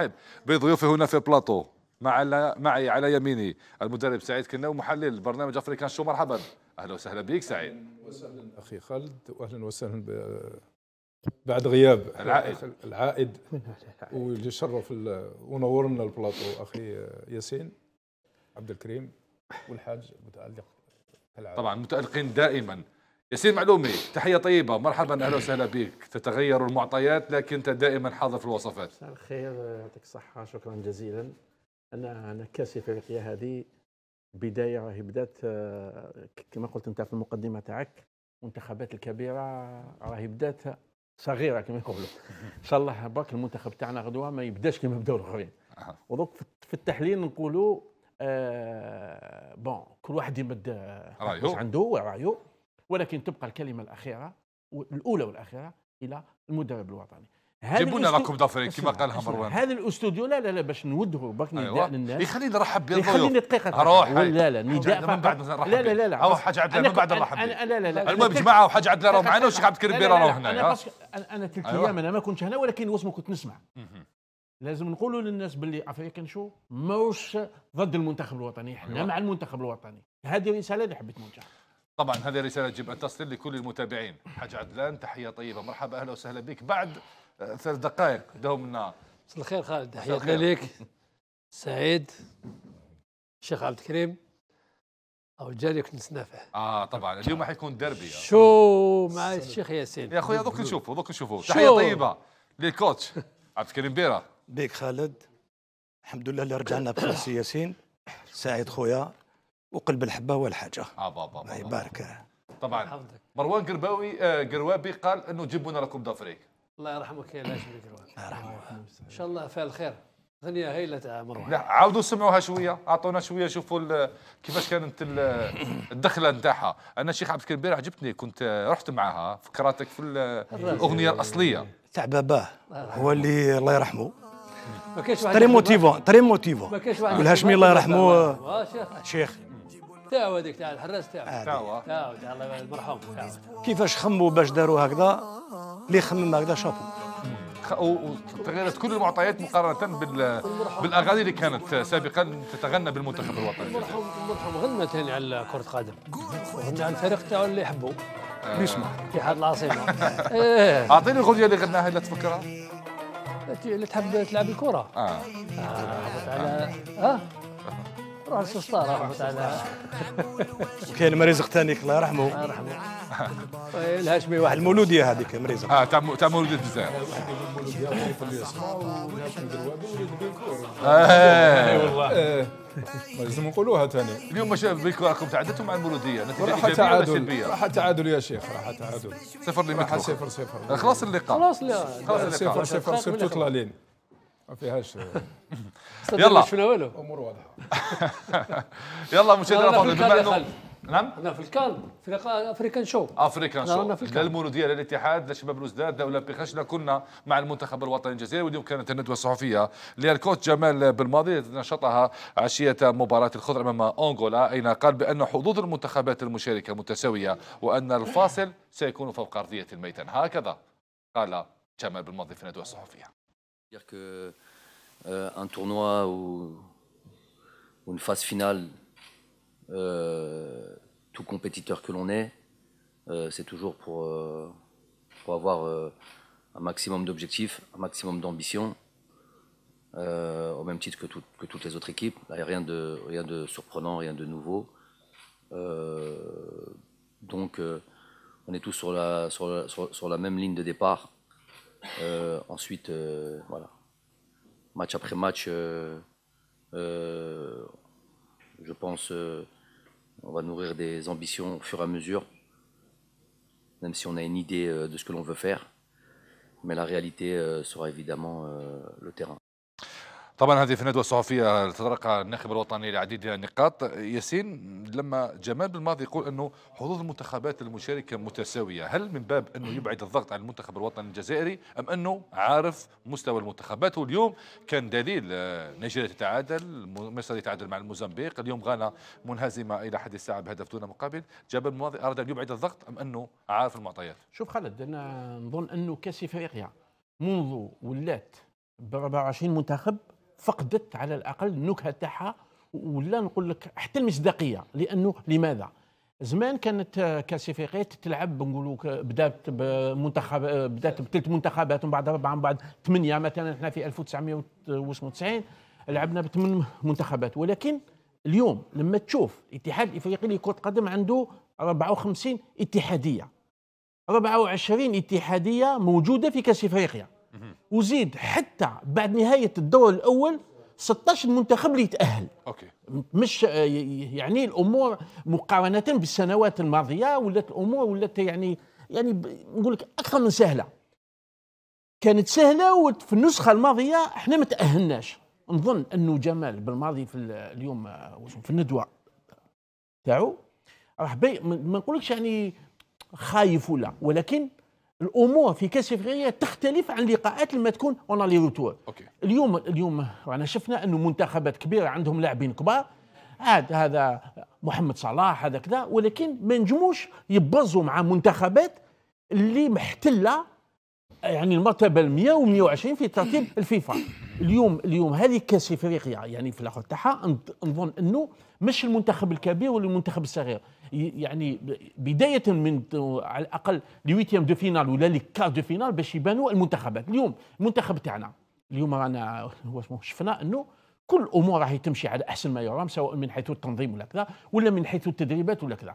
نرحب بضيوفي هنا في بلاطو مع معي على يميني المدرب سعيد كنا ومحلل برنامج افريكان شو مرحبا اهلا وسهلا بك سعيد وسهلا اخي خالد واهلا وسهلا ب... بعد غياب العائد العائد ويشرف ال... ونورنا البلاطو اخي ياسين عبد الكريم والحاج متالق طبعا متالقين دائما ياسين معلومي تحية طيبة مرحبا أهلا وسهلا بك تتغير المعطيات لكن أنت دائما حاضر في الوصفات مساء الخير يعطيك الصحة شكرا جزيلا أنا أنا كأس أفريقيا هذه بداية راهي بدات آه، كما قلت أنت في المقدمة تاعك المنتخبات الكبيرة راهي بدات صغيرة كما يقولوا إن شاء الله برك المنتخب تاعنا غدوة ما يبداش كما بداو الآخرين ودوك في التحليل نقولوا آه بون كل واحد يمد آه، رايو عنده رايو ولكن تبقى الكلمه الاخيره الاولى والاخيره الى المدرب الوطني جيبونا لا كوب دافريك كما قالها مروان هذا الاستوديو لا لا لا باش نودهوا برك أيوة. نداء أيوة. للناس خليني نرحب بالضيوف خليني طيب. دقيقه اروح لا لا نداء من بعد لا لا لا لا او حاجه عبد من بعد نرحب لا لا لا المهم جماعه وحاجه عبد الله معنا وشيخ عبد الكريم بيرا راهو هنا انا انا تلك الايام أيوة. انا ما كنتش هنا ولكن واسمه كنت نسمع لازم نقولوا للناس باللي افريكان شو ماهوش ضد المنتخب الوطني احنا أيوة. مع المنتخب الوطني هذه رساله اللي حبيت نوجهها طبعا هذه رسالة يجب أن تصل لكل المتابعين حاج عدلان تحية طيبة مرحبا أهلا وسهلا بك بعد آه، ثلاث دقائق دومنا مساء الخير خالد تحية لك سعيد الشيخ عبد الكريم او جاري كنت نسنافع اه طبعا اليوم حيكون دربي شو مع الشيخ ياسين يا اخويا دوك نشوفه دوك نشوفه تحيه طيبه للكوتش عبد الكريم بيره بيك خالد الحمد لله اللي رجعنا بخمس ياسين سعيد خويا وقلب الحبه هو الحاجه آه، الله يبارك طبعا مروان قرباوي آه قروابي قال انه جيبونا لكم دافريك الله يرحمك يا لاشم القروابي الله يرحمه ان شاء الله فيها الخير اغنيه هايله تاع مروان لا نعم، عاودوا سمعوها شويه اعطونا شويه شوفوا كيفاش كانت الدخله نتاعها انا شيخ عبد الكريم عجبتني كنت رحت معها فكراتك في الاغنيه الاصليه تاع باباه هو اللي الله يرحمه ما كاينش واحد تري موتيفون تري موتيفون الهاشمي الله يرحمه شيخ تاو هذيك تاع الحراس تاعو تاو تاو تاع الله كيفاش خموا باش داروا هكذا اللي خمم هكذا شابو وتغيرت كل المعطيات مقارنه بال... بالاغاني اللي كانت سابقا تتغنى بالمنتخب الوطني المرحوم مرحب غنى ثاني على كره قدم غنى عن الفريق تاعو اللي يحبوا آه. بيسمع اتحاد العاصمه آه. اعطيني الاغنيه اللي غناها اللي تفكرها اللي تحب تلعب الكره اه, آه. آه. آه. آه. كاين رحمه وكاين مريزق ثاني الله يرحمه الله يرحمه الهاشمي واحد المولوديه هذيك مريزق اه تاع تاع مولود الجزائر اي والله لازم نقولوها ثاني اليوم مش راكم تعادلتوا مع المولوديه نتيجه راح تعادل راح تعادل يا شيخ راح تعادل صفر لمكه صفر صفر خلاص اللقاء خلاص اللقاء صفر صفر صفر سيرتو طلالين ما فيهاش يلا شنو له امور واضحه يلا مشاهدينا الافاضل بما انه نعم انا في الكان افريكان شو افريكان شو للمولوديه للاتحاد لشباب الوزداد لاولمبي خشنا كنا مع المنتخب الوطني الجزائري واليوم كانت الندوه الصحفيه للكوت جمال بالماضي نشطها عشيه مباراه الخضر امام انغولا اين قال بان حظوظ المنتخبات المشاركه متساويه وان الفاصل سيكون فوق ارضيه الميدان هكذا قال جمال بالماضي في الندوه الصحفيه dire que euh, un tournoi ou, une phase finale, euh, tout compétiteur que l'on est, euh, c'est toujours pour, pour avoir un maximum d'objectifs, un maximum d'ambition, au même titre que, que, toutes les autres équipes. rien de, rien de surprenant, rien de nouveau. donc, on est tous sur, la, sur la même ligne de départ euh, ensuite, euh, voilà. Match après match, euh, je pense on va nourrir des ambitions au fur et à mesure, même si on a une idée de ce que l'on veut faire. Mais la réalité sera évidemment le terrain. طبعا هذه في الندوه الصحفيه تطرق الناخب الوطني لعديد النقاط ياسين لما جمال بالماضي يقول انه حظوظ المنتخبات المشاركه متساويه هل من باب انه يبعد الضغط على المنتخب الوطني الجزائري ام انه عارف مستوى المنتخبات واليوم كان دليل آه، نيجيريا تتعادل مصر يتعادل مع الموزمبيق اليوم غانا منهزمه الى حد الساعه بهدف دون مقابل جمال الماضي اراد ان يبعد الضغط ام انه عارف المعطيات شوف خالد انا نظن انه كاس افريقيا منذ ولات ب 24 منتخب فقدت على الاقل النكهه تاعها ولا نقول لك حتى المصداقيه لانه لماذا؟ زمان كانت كاسيفيقيت تلعب نقولوا بدات بمنتخب بدات بثلاث منتخبات ومن بعد اربعه من بعد ثمانيه مثلا احنا في 1998 لعبنا بثمان منتخبات ولكن اليوم لما تشوف الاتحاد الافريقي لكره القدم عنده 54 اتحاديه 24 اتحاديه موجوده في كاس افريقيا وزيد حتى بعد نهايه الدور الاول 16 منتخب اللي يتاهل اوكي مش آه، يعني الامور مقارنه بالسنوات الماضيه ولات الامور ولات يعني يعني نقول لك اكثر من سهله كانت سهله وفي النسخه الماضيه احنا ما تاهلناش نظن انه جمال بالماضي في اليوم آه، في الندوه تاعو راح بي ما نقولكش يعني خايف ولا ولكن الامور في كاس افريقيا تختلف عن لقاءات لما تكون اون لي روتور اليوم اليوم رانا شفنا انه منتخبات كبيره عندهم لاعبين كبار عاد هذا محمد صلاح هذا كذا ولكن ما نجموش يبرزوا مع منتخبات اللي محتله يعني المرتبه ال 100 و 120 في ترتيب الفيفا اليوم اليوم هذه كاس افريقيا يعني في الاخر تاعها نظن انه مش المنتخب الكبير ولا المنتخب الصغير يعني بدايه من على الاقل لويتيام دو فينال ولا لكار دو فينال باش يبانوا المنتخبات اليوم المنتخب تاعنا اليوم رانا شفنا انه كل الامور راهي تمشي على احسن ما يرام سواء من حيث التنظيم ولا كذا ولا من حيث التدريبات ولا كذا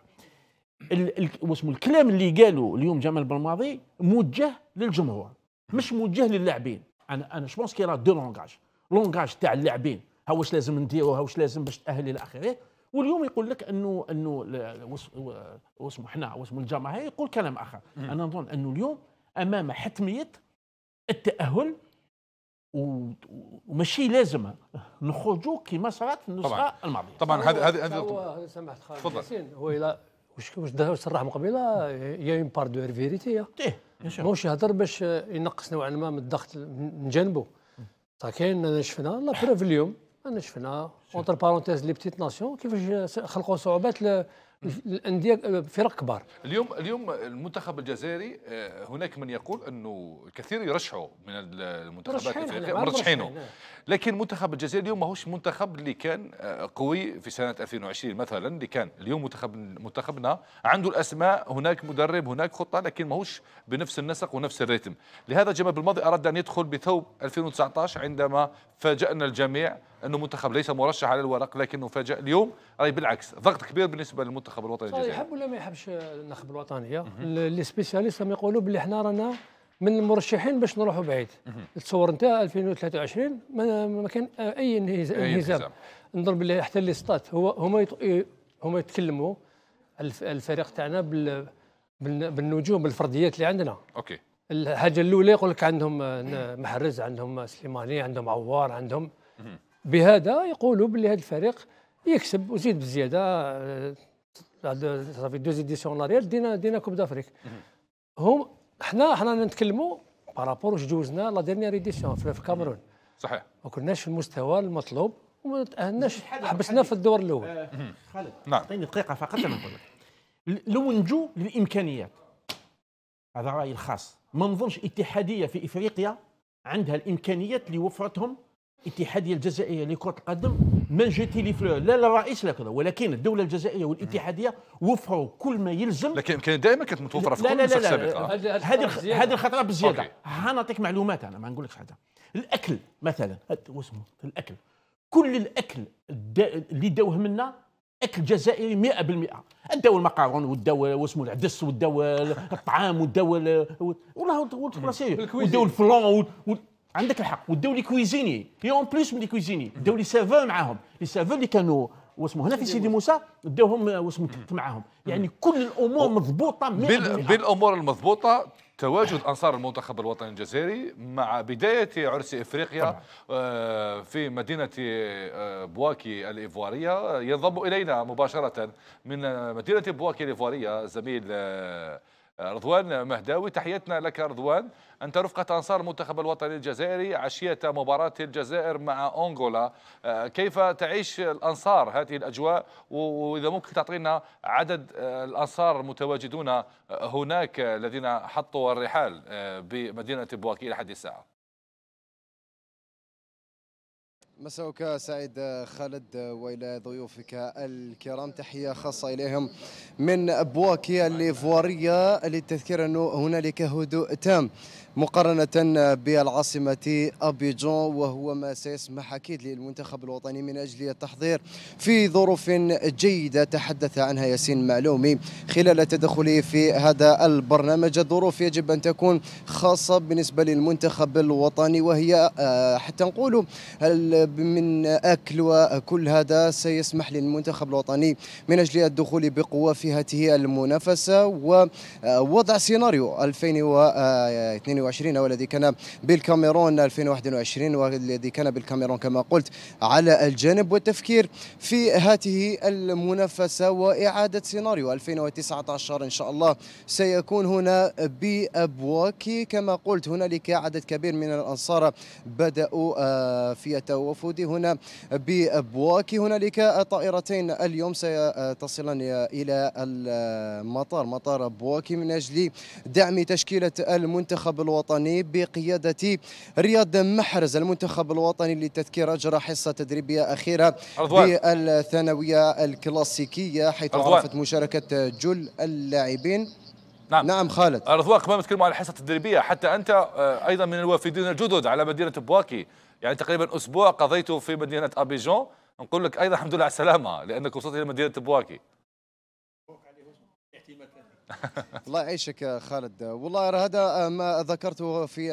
واسمه الكلام اللي قالوا اليوم جمال بالماضي موجه للجمهور مش موجه للاعبين انا انا جو كي راه دو لونغاج لونغاج تاع اللاعبين ها واش لازم نديروا ها واش لازم باش تاهل الى اخره واليوم يقول لك انه انه واسمه حنا واسمه الجماهير يقول كلام اخر انا نظن انه اليوم امام حتميه التاهل وماشي لازم نخرجوا كما صارت النسخه الماضيه طبعا هذا هذا سمحت خالد حسين هو الى واش واش صرح من قبيله يا اون بار دو فيريتي ماهوش يهضر باش ينقص نوعا ما من الضغط من جانبه تا طيب، كاين انا شفنا لا بروف اليوم انا شفنا اونتر بارونتيز لي بتيت ناسيون كيفاش خلقوا صعوبات الانديه فرق كبار اليوم اليوم المنتخب الجزائري آه، هناك من يقول انه الكثير يرشحوا من المنتخبات الافريقيه مرشحينه آه. لكن المنتخب الجزائري اليوم ماهوش منتخب اللي كان آه، قوي في سنه 2020 مثلا اللي كان اليوم منتخب منتخبنا عنده الاسماء هناك مدرب هناك خطه لكن ماهوش بنفس النسق ونفس الريتم لهذا جمال بالماضي اراد ان يدخل بثوب 2019 عندما فاجانا الجميع انه منتخب ليس مرشح على الورق لكنه فاجأ اليوم راي بالعكس ضغط كبير بالنسبه للمنتخب الوطني الجزائري يحب ولا ما يحبش النخب الوطنيه لي سبيسياليست يقولوا بلي احنا رانا من المرشحين باش نروحوا بعيد تصور انت 2023 ما, كان اي انهزام نضرب بلي حتى لي ستات هو هما هما يتكلموا الفريق تاعنا بال... بالنجوم بالفرديات اللي عندنا اوكي الحاجه الاولى يقول لك عندهم محرز عندهم سليماني عندهم عوار عندهم بهذا يقولوا بلي هذا الفريق يكسب وزيد بزياده آه، صافي دوز ايديسيون لاريال دينا دينا كوب دافريك هم حنا حنا نتكلموا بارابور واش جوزنا لا ديرنيير ايديسيون في الكاميرون صحيح ما كناش في المستوى المطلوب وما تاهلناش حبسنا في الدور الاول آه، خالد نعم اعطيني دقيقه فقط انا نقول لك لو نجو للامكانيات هذا رايي الخاص ما نظنش اتحاديه في افريقيا عندها الامكانيات اللي وفرتهم الاتحاديه الجزائريه لكره القدم من جيتي لي فلور لا للرئيس لا كذا ولكن الدوله الجزائريه والاتحاديه وفروا كل ما يلزم لكن كانت دائما كانت متوفره في كل لا لا هذه هذه الخطره بزياده ها نعطيك معلومات انا ما نقولكش حاجه الاكل مثلا واسمه الاكل كل الاكل اللي داوه منا اكل جزائري 100% داو المقارون وداو واسمه العدس وداو الطعام وداو والله والله وداو الفلون عندك الحق وداو لي كويزيني هي اون بليس من لي كويزيني داو لي سافور معاهم لي سافور اللي كانوا واسمه هنا في سيدي موسى داوهم واسمه معاهم يعني كل الامور مضبوطه بال... بالامور المضبوطه تواجد انصار المنتخب الوطني الجزائري مع بدايه عرس افريقيا آه، في مدينه آه، بواكي الايفواريه ينضم الينا مباشره من مدينه بواكي الايفواريه زميل آه، رضوان مهداوي تحيتنا لك رضوان أنت رفقة أنصار المنتخب الوطني الجزائري عشية مباراة الجزائر مع أنغولا آه، كيف تعيش الأنصار هذه الأجواء وإذا ممكن تعطينا عدد آه، الأنصار المتواجدون هناك الذين حطوا الرحال آه، بمدينة بواكي إلى حد الساعة مساوك سعيد خالد والى ضيوفك الكرام تحيه خاصه اليهم من بواكيا الليفواريه للتذكير انه هنالك هدوء تام مقارنة بالعاصمة أبيجون وهو ما سيسمح أكيد للمنتخب الوطني من أجل التحضير في ظروف جيدة تحدث عنها ياسين معلومي خلال تدخله في هذا البرنامج الظروف يجب أن تكون خاصة بالنسبة للمنتخب الوطني وهي آه، حتى نقول من أكل وكل هذا سيسمح للمنتخب الوطني من أجل الدخول بقوة في هذه المنافسة ووضع آه، سيناريو 2022 2021 والذي كان بالكاميرون 2021 والذي كان بالكاميرون كما قلت على الجانب والتفكير في هذه المنافسة وإعادة سيناريو 2019 إن شاء الله سيكون هنا بأبواكي كما قلت هنالك عدد كبير من الأنصار بدأوا آه، في التوافد هنا بأبواكي هنالك طائرتين اليوم ستصلان إلى المطار مطار أبواكي من أجل دعم تشكيلة المنتخب الوطني الوطني بقيادة رياض محرز المنتخب الوطني للتذكير أجرى حصة تدريبية أخيرة بالثانوية الكلاسيكية حيث عرفت مشاركة جل اللاعبين نعم نعم خالد رضوان قبل ما نتكلم على الحصه التدريبيه حتى انت آه، ايضا من الوافدين الجدد على مدينه بواكي يعني تقريبا اسبوع قضيته في مدينه ابيجون نقول لك ايضا الحمد لله على السلامه لانك وصلت الى مدينه بواكي الله يعيشك خالد والله هذا آه، ما ذكرته في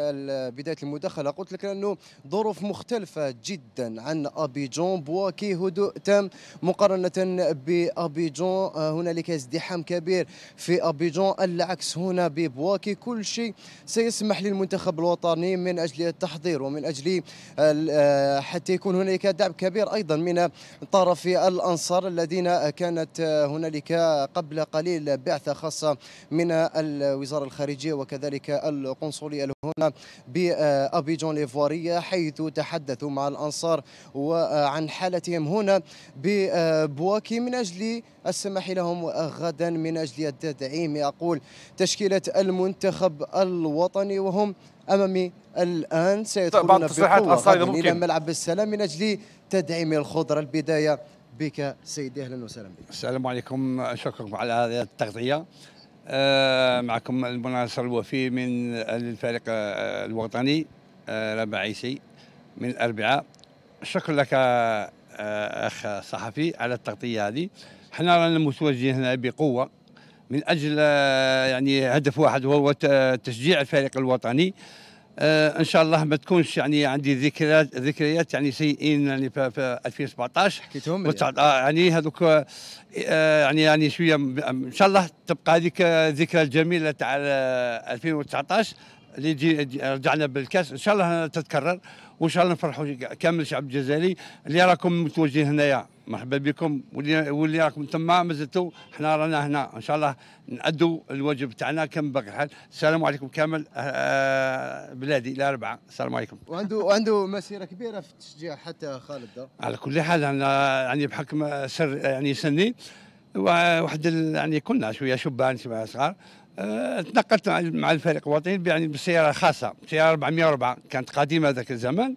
بدايه المداخله قلت لك انه ظروف مختلفه جدا عن ابيجون بواكي هدوء تام مقارنه بابيجون آه، هنالك ازدحام كبير في ابيجون العكس هنا ببواكي كل شيء سيسمح للمنتخب الوطني من اجل التحضير ومن اجل آه، حتى يكون هنالك دعم كبير ايضا من طرف الانصار الذين كانت هنالك قبل قليل بعثه خاصه الخاصة من الوزارة الخارجية وكذلك القنصلية هنا بأبيجون ليفواريه حيث تحدثوا مع الأنصار وعن حالتهم هنا ببواكي من أجل السماح لهم غدا من أجل التدعيم اقول تشكيلة المنتخب الوطني وهم امامي الان سيدخلون بقوه الى ملعب السلام من اجل تدعيم الخضره البدايه بك سيدي اهلا وسهلا بك السلام عليكم اشكركم على هذه التغطيه آه، معكم المناصر الوفي من الفريق آه، الوطني آه، ربع عيسي من الأربعاء شكرا لك أخ صحفي على التغطية هذه حنا رانا متوجهين هنا بقوة من أجل يعني هدف واحد وهو تشجيع الفريق الوطني آه، ان شاء الله ما تكونش يعني عندي ذكريات ذكريات يعني سيئين يعني في, 2017 حكيتهم يعني, آه، يعني هذوك آه يعني يعني شويه ان شاء الله تبقى هذيك الذكرى الجميله تاع 2019 اللي جي رجعنا بالكاس ان شاء الله تتكرر وان شاء الله نفرحوا كامل الشعب الجزائري اللي راكم متواجدين هنايا مرحبا بكم واللي واللي راكم تما مازلتوا حنا رانا هنا ان شاء الله نادوا الواجب تاعنا كما باقي الحال السلام عليكم كامل آه, آه، بلادي الاربعه السلام عليكم وعنده وعنده مسيره كبيره في التشجيع حتى خالد على كل حال انا يعني بحكم سر يعني سني وواحد يعني كنا شويه شبان شبان صغار آه، تنقلت مع الفريق الوطني يعني بسياره خاصه سياره 404 كانت قديمه ذاك الزمان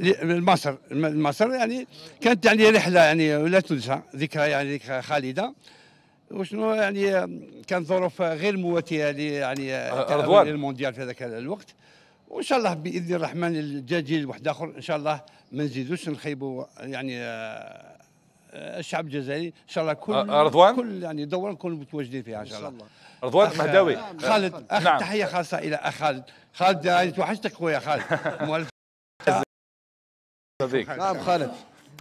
لمصر مصر يعني كانت يعني رحله يعني لا تنسى ذكرى يعني ذكرى خالده وشنو يعني كانت ظروف غير مواتيه يعني رضوان المونديال في هذاك الوقت وان شاء الله باذن الرحمن الجاجيل واحد اخر ان شاء الله ما نزيدوش نخيبوا يعني آه، آه، الشعب الجزائري ان شاء الله كل آه، رضوان كل يعني دوره نكونوا متواجدين فيها ان شاء الله رضوان مهداوي آه، خالد اخ نعم. تحيه خاصه الى اخ خالد خالد توحشتك خويا خالد نعم خالد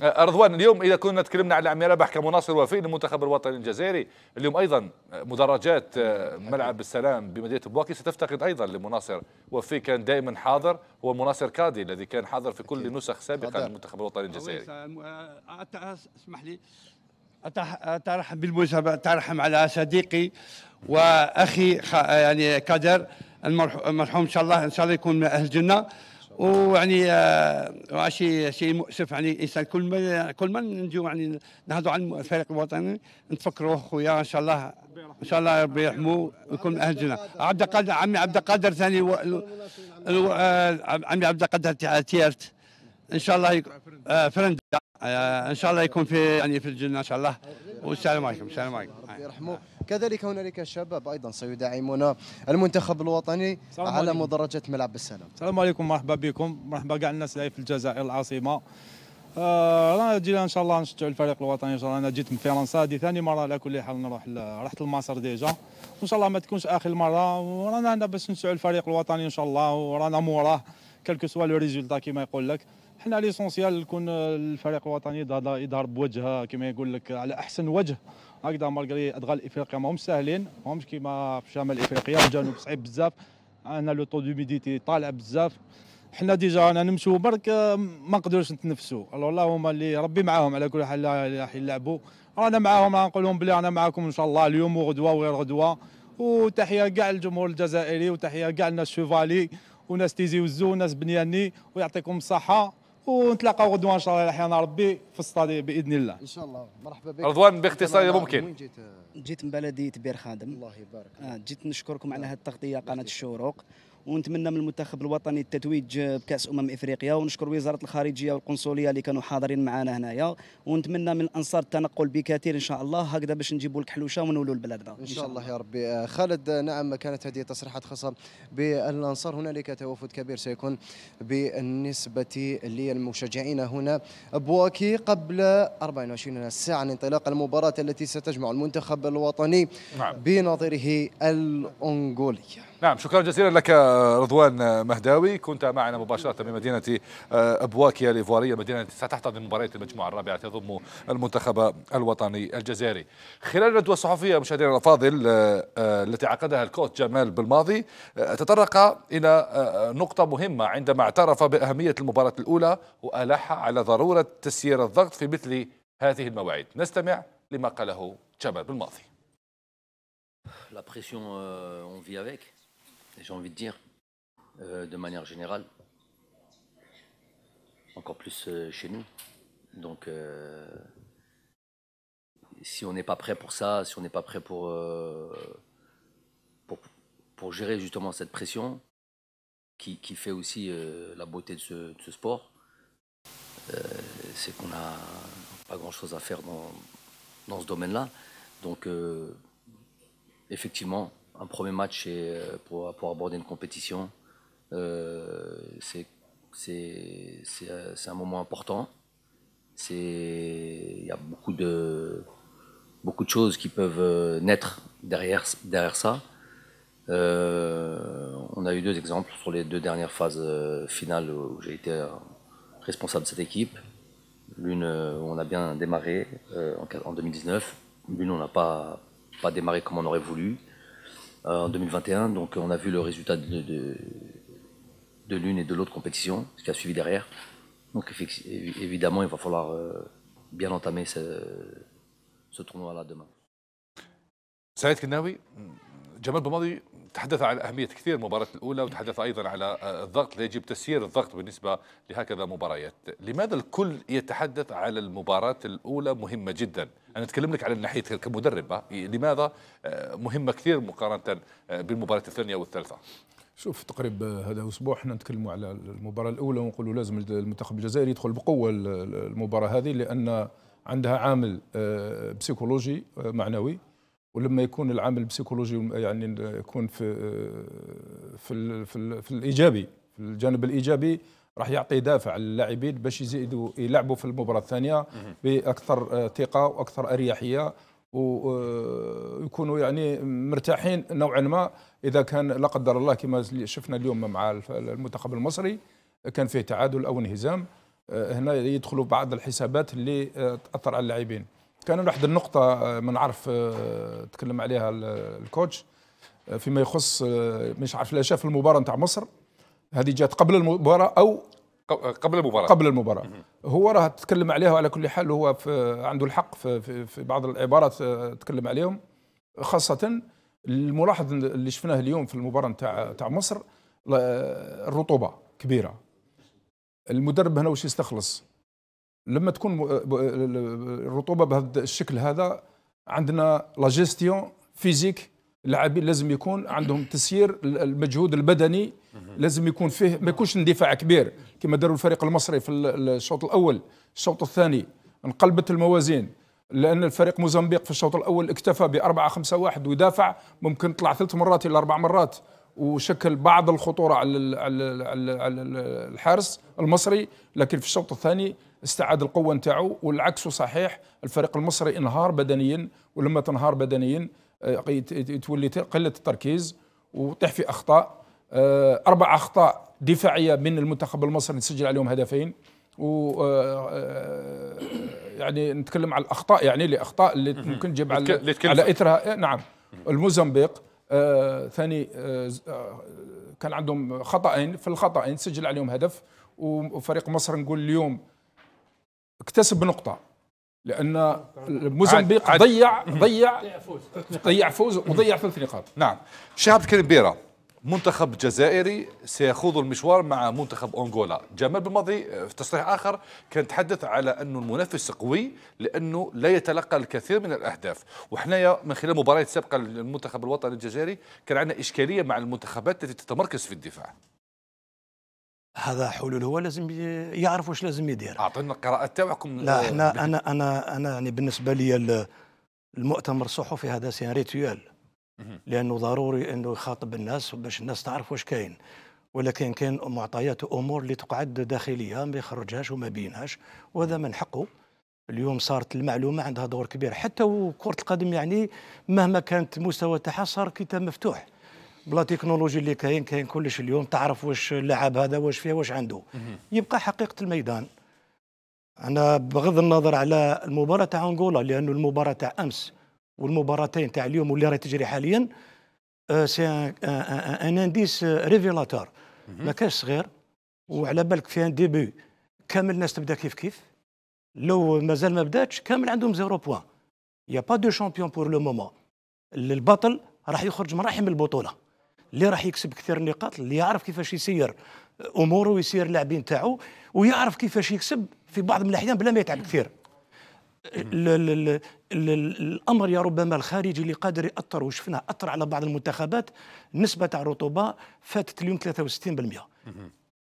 أه، رضوان اليوم اذا كنا تكلمنا على عمي ربح كمناصر وفي للمنتخب الوطني الجزائري اليوم ايضا أه، مدرجات أه، ملعب السلام بمدينه بواكي ستفتقد ايضا لمناصر وفي كان دائما حاضر هو مناصر كادي الذي كان حاضر في كل نسخ سابقه للمنتخب الوطني الجزائري اسمح لي اترحم بالمناسبه اترحم على صديقي واخي يعني كادر المرحوم ان شاء الله ان شاء الله يكون من اهل الجنه ويعني آه شيء شيء مؤسف يعني الانسان كل ما كل ما نجي يعني نهضوا عن الفريق الوطني نتفكروه خويا ان شاء الله ان شاء الله ربي يرحمه ويكون اهل جنة عبد القادر عمي عبد القادر ثاني و... و... آه، عمي عبد القادر آه، تيرت ان شاء الله يك... آه فرند آه ان شاء الله يكون في يعني في الجنه ان شاء الله والسلام عليكم السلام عليكم ربي يرحمه كذلك هنالك شباب ايضا سيداعمون المنتخب الوطني على مدرجه ملعب السلام السلام عليكم مرحبا بكم مرحبا كاع الناس اللي في الجزائر العاصمه آه رانا جينا ان شاء الله نشجعوا الفريق الوطني ان شاء الله انا جيت من فرنسا هذه ثاني مره على كل حال نروح رحت لمصر ديجا وان شاء الله ما تكونش اخر مره ورانا هنا باش نشجعوا الفريق الوطني ان شاء الله ورانا موراه كلكو سوا لو ريزولتا كيما يقول لك حنا ليسونسيال يكون الفريق الوطني يظهر بوجه كما يقول لك على احسن وجه هكذا مالغري ادغال افريقيا ماهمش ساهلين ماهمش كيما في شمال افريقيا والجنوب صعيب بزاف انا لو طو دوميديتي طالع بزاف حنا ديجا انا نمشوا برك ما نقدروش نتنفسوا الو الله هما اللي ربي معاهم على كل حال راح يلعبوا رانا معاهم نقول لهم بلي انا معاكم ان شاء الله اليوم وغدوه وغير غدوه وتحيه كاع الجمهور الجزائري وتحيه كاع الناس شوفالي وناس تيزي وزو وناس بنياني ويعطيكم الصحه ونتلاقاو غدوه ان شاء الله يحيانا ربي في الستادي باذن الله ان شاء الله مرحبا بك رضوان باختصار ممكن جيت جيت من بلديه بير خادم الله يبارك آه جيت نشكركم على هذه التغطيه قناه الشروق ونتمنى من المنتخب الوطني التتويج بكاس امم افريقيا ونشكر وزاره الخارجيه والقنصليه اللي كانوا حاضرين معنا هنايا ونتمنى من الانصار التنقل بكثير ان شاء الله هكذا باش نجيبوا لك حلوشه ونولوا لبلادنا إن, ان شاء الله يا ربي آه، خالد آه، نعم كانت هذه تصريحات خاصه بالانصار هنالك توافد كبير سيكون بالنسبه للمشجعين هنا بواكي قبل 24 ساعه انطلاق المباراه التي ستجمع المنتخب الوطني نعم. بنظيره الانغولي نعم شكرا جزيلا لك رضوان مهداوي كنت معنا مباشرة من مدينة آه، بواكيا الإيفوارية مدينة ستحتضن مباراة المجموعة الرابعة تضم المنتخب الوطني الجزائري خلال الندوة الصحفية مشاهدينا الأفاضل آه، آه، التي عقدها الكوت جمال بالماضي تطرق إلى نقطة مهمة عندما اعترف بأهمية المباراة الأولى وألح على ضرورة تسيير الضغط في مثل هذه المواعيد نستمع لما قاله جمال بالماضي La pression, euh, on vit avec. j'ai envie de dire, euh, de manière générale. Encore plus euh, chez nous. Donc, euh, si on n'est pas prêt pour ça, si on n'est pas prêt pour, pour, gérer justement cette pression, qui, fait aussi la beauté de ce, sport, c'est qu'on n'a pas grand-chose à faire dans ce domaine-là. Donc, effectivement, un premier match euh, pour, pour aborder une compétition, euh, euh, c'est un moment important. Il y a beaucoup de, choses qui peuvent naître derrière, ça. on a eu deux exemples sur les deux dernières phases finales où j'ai été responsable de cette équipe. L'une où on a bien démarré en, 2019, l'une on n'a pas démarré comme on aurait voulu en 2021. Donc on a vu le résultat de, de, l'une et de l'autre compétition, ce qui a suivi derrière. Donc évidemment, il va falloir euh, bien entamer ce, tournoi-là demain. Ça va Savet Kennaoui, Jamal Bomadi, تحدث عن أهمية كثير المباراة الأولى وتحدث أيضا على آه، الضغط يجب تسيير الضغط بالنسبة لهكذا مباريات لماذا الكل يتحدث على المباراة الأولى مهمة جدا أنا أتكلم لك على الناحية كمدرب آه، لماذا آه، مهمة كثير مقارنة بالمباراة الثانية والثالثة شوف تقريبا هذا اسبوع حنا نتكلموا على المباراه الاولى ونقولوا لازم المنتخب الجزائري يدخل بقوه المباراه هذه لان عندها عامل بسيكولوجي معنوي ولما يكون العامل البسيكولوجي يعني يكون في آه، في في, في الايجابي في الجانب الايجابي راح يعطي دافع للاعبين باش يزيدوا يلعبوا في المباراه الثانيه باكثر آه، ثقه واكثر اريحيه ويكونوا آه، يعني مرتاحين نوعا ما اذا كان لا قدر الله كما شفنا اليوم مع المنتخب المصري كان فيه تعادل او انهزام هنا يدخلوا بعض الحسابات اللي تاثر على اللاعبين كان واحد النقطة آه، ما نعرف آه، تكلم عليها الكوتش آه، فيما يخص مش عارف لا شاف المباراة نتاع مصر هذه جات قبل المباراة أو قبل المباراة قبل المباراة هو راه تكلم عليها على كل حال هو في عنده الحق في, في, في بعض العبارات تكلم عليهم خاصة الملاحظ اللي شفناه اليوم في المباراة نتاع نتاع مصر الرطوبة كبيرة المدرب هنا واش يستخلص لما تكون آه، آه، الرطوبه بهذا الشكل هذا عندنا لا فيزيك اللاعبين لازم يكون عندهم تسيير المجهود البدني لازم يكون فيه ما يكونش اندفاع كبير كما داروا الفريق المصري في الشوط الاول الشوط الثاني انقلبت الموازين لان الفريق موزمبيق في الشوط الاول اكتفى ب 4 5 1 ويدافع ممكن طلع ثلاث مرات الى اربع مرات وشكل بعض الخطوره على الحارس المصري لكن في الشوط الثاني استعاد القوه نتاعو والعكس صحيح الفريق المصري انهار بدنيا ولما تنهار بدنيا آه، تولي قله التركيز وطيح في اخطاء آه، اربع اخطاء دفاعيه من المنتخب المصري نسجل عليهم هدفين و آه، يعني نتكلم على الاخطاء يعني الاخطاء اللي ممكن تجيب على على اثرها نعم الموزمبيق ثاني كان عندهم خطأين في الخطأين سجل عليهم هدف وفريق مصر نقول اليوم اكتسب نقطه لان موزمبيق ضيع ضيع فوز ضيع فوز وضيع ثلاث نقاط نعم شهاب الكريم بيرا منتخب جزائري سيخوض المشوار مع منتخب انغولا جمال بالماضي في تصريح اخر كان تحدث على انه المنافس قوي لانه لا يتلقى الكثير من الاهداف وحنايا من خلال مباريات سابقه للمنتخب الوطني الجزائري كان عندنا اشكاليه مع المنتخبات التي تتمركز في الدفاع هذا حلول هو لازم يعرف واش لازم يدير اعطينا القراءه تاعكم لا احنا انا انا انا يعني بالنسبه لي المؤتمر الصحفي هذا سي ريتويال لانه ضروري انه يخاطب الناس باش الناس تعرف واش كاين ولكن كاين معطيات امور اللي تقعد داخليه ما يخرجهاش وما بينهاش وهذا من حقه اليوم صارت المعلومه عندها دور كبير حتى وكره القدم يعني مهما كانت مستوى تاعها صار كتاب مفتوح بلا تكنولوجي اللي كاين كاين كلش اليوم تعرف واش اللاعب هذا واش فيه واش عنده يبقى حقيقه الميدان انا بغض النظر على المباراه تاع انغولا لانه المباراه تاع امس والمباراتين تاع اليوم واللي راهي تجري حاليا سي ان انديس ريفيلاتور ما كانش صغير وعلى بالك في ان ديبي كامل الناس تبدا كيف كيف لو مازال ما بداتش كامل عندهم زيرو بوان يا با دو شامبيون بور لو مومون البطل راح يخرج مراحم البطوله اللي راح يكسب كثير النقاط اللي يعرف كيفاش يسير اموره ويسير اللاعبين تاعو ويعرف كيفاش يكسب في بعض من الاحيان بلا ما يتعب كثير الـ الـ الـ الامر يا ربما الخارجي اللي قادر ياثر وشفناه اثر على بعض المنتخبات نسبه تاع الرطوبه فاتت اليوم 63%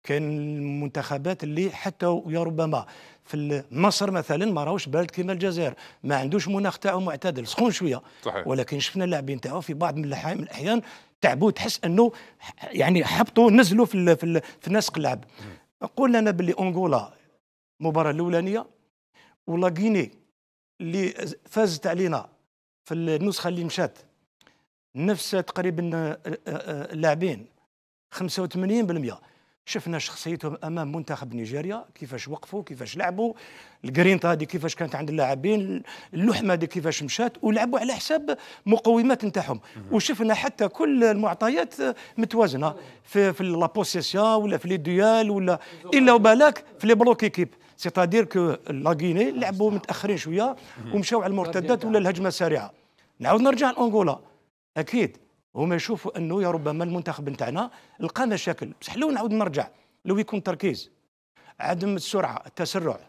كان المنتخبات اللي حتى يا ربما في مصر مثلا ما راهوش بارد كيما الجزائر ما عندوش مناخ تاعو معتدل سخون شويه صحيح. ولكن شفنا اللاعبين تاعو في بعض من الاحيان تعبوا تحس انه يعني حبطوا نزلوا في في, في الناس قلعب قول انا باللي انغولا المباراه الاولانيه ولا غيني اللي فازت علينا في النسخه اللي مشات نفس تقريبا اللاعبين آه، آه، آه، 85% شفنا شخصيتهم امام منتخب نيجيريا كيفاش وقفوا كيفاش لعبوا الجرينتا هذه كيفاش كانت عند اللاعبين اللحمه هذه كيفاش مشات ولعبوا على حساب مقومات نتاعهم وشفنا حتى كل المعطيات متوازنه في, في لابوسيسيون ولا في لي ديال ولا الا وبالك في لي بلوك ايكيب سيتادير كو لاغيني لعبوا متاخرين شويه ومشاو على المرتدات ولا الهجمه السريعه نعاود نرجع لانغولا اكيد هما يشوفوا انه يا ربما المنتخب نتاعنا لقى مشاكل بصح لو نعاود نرجع لو يكون تركيز عدم السرعه التسرع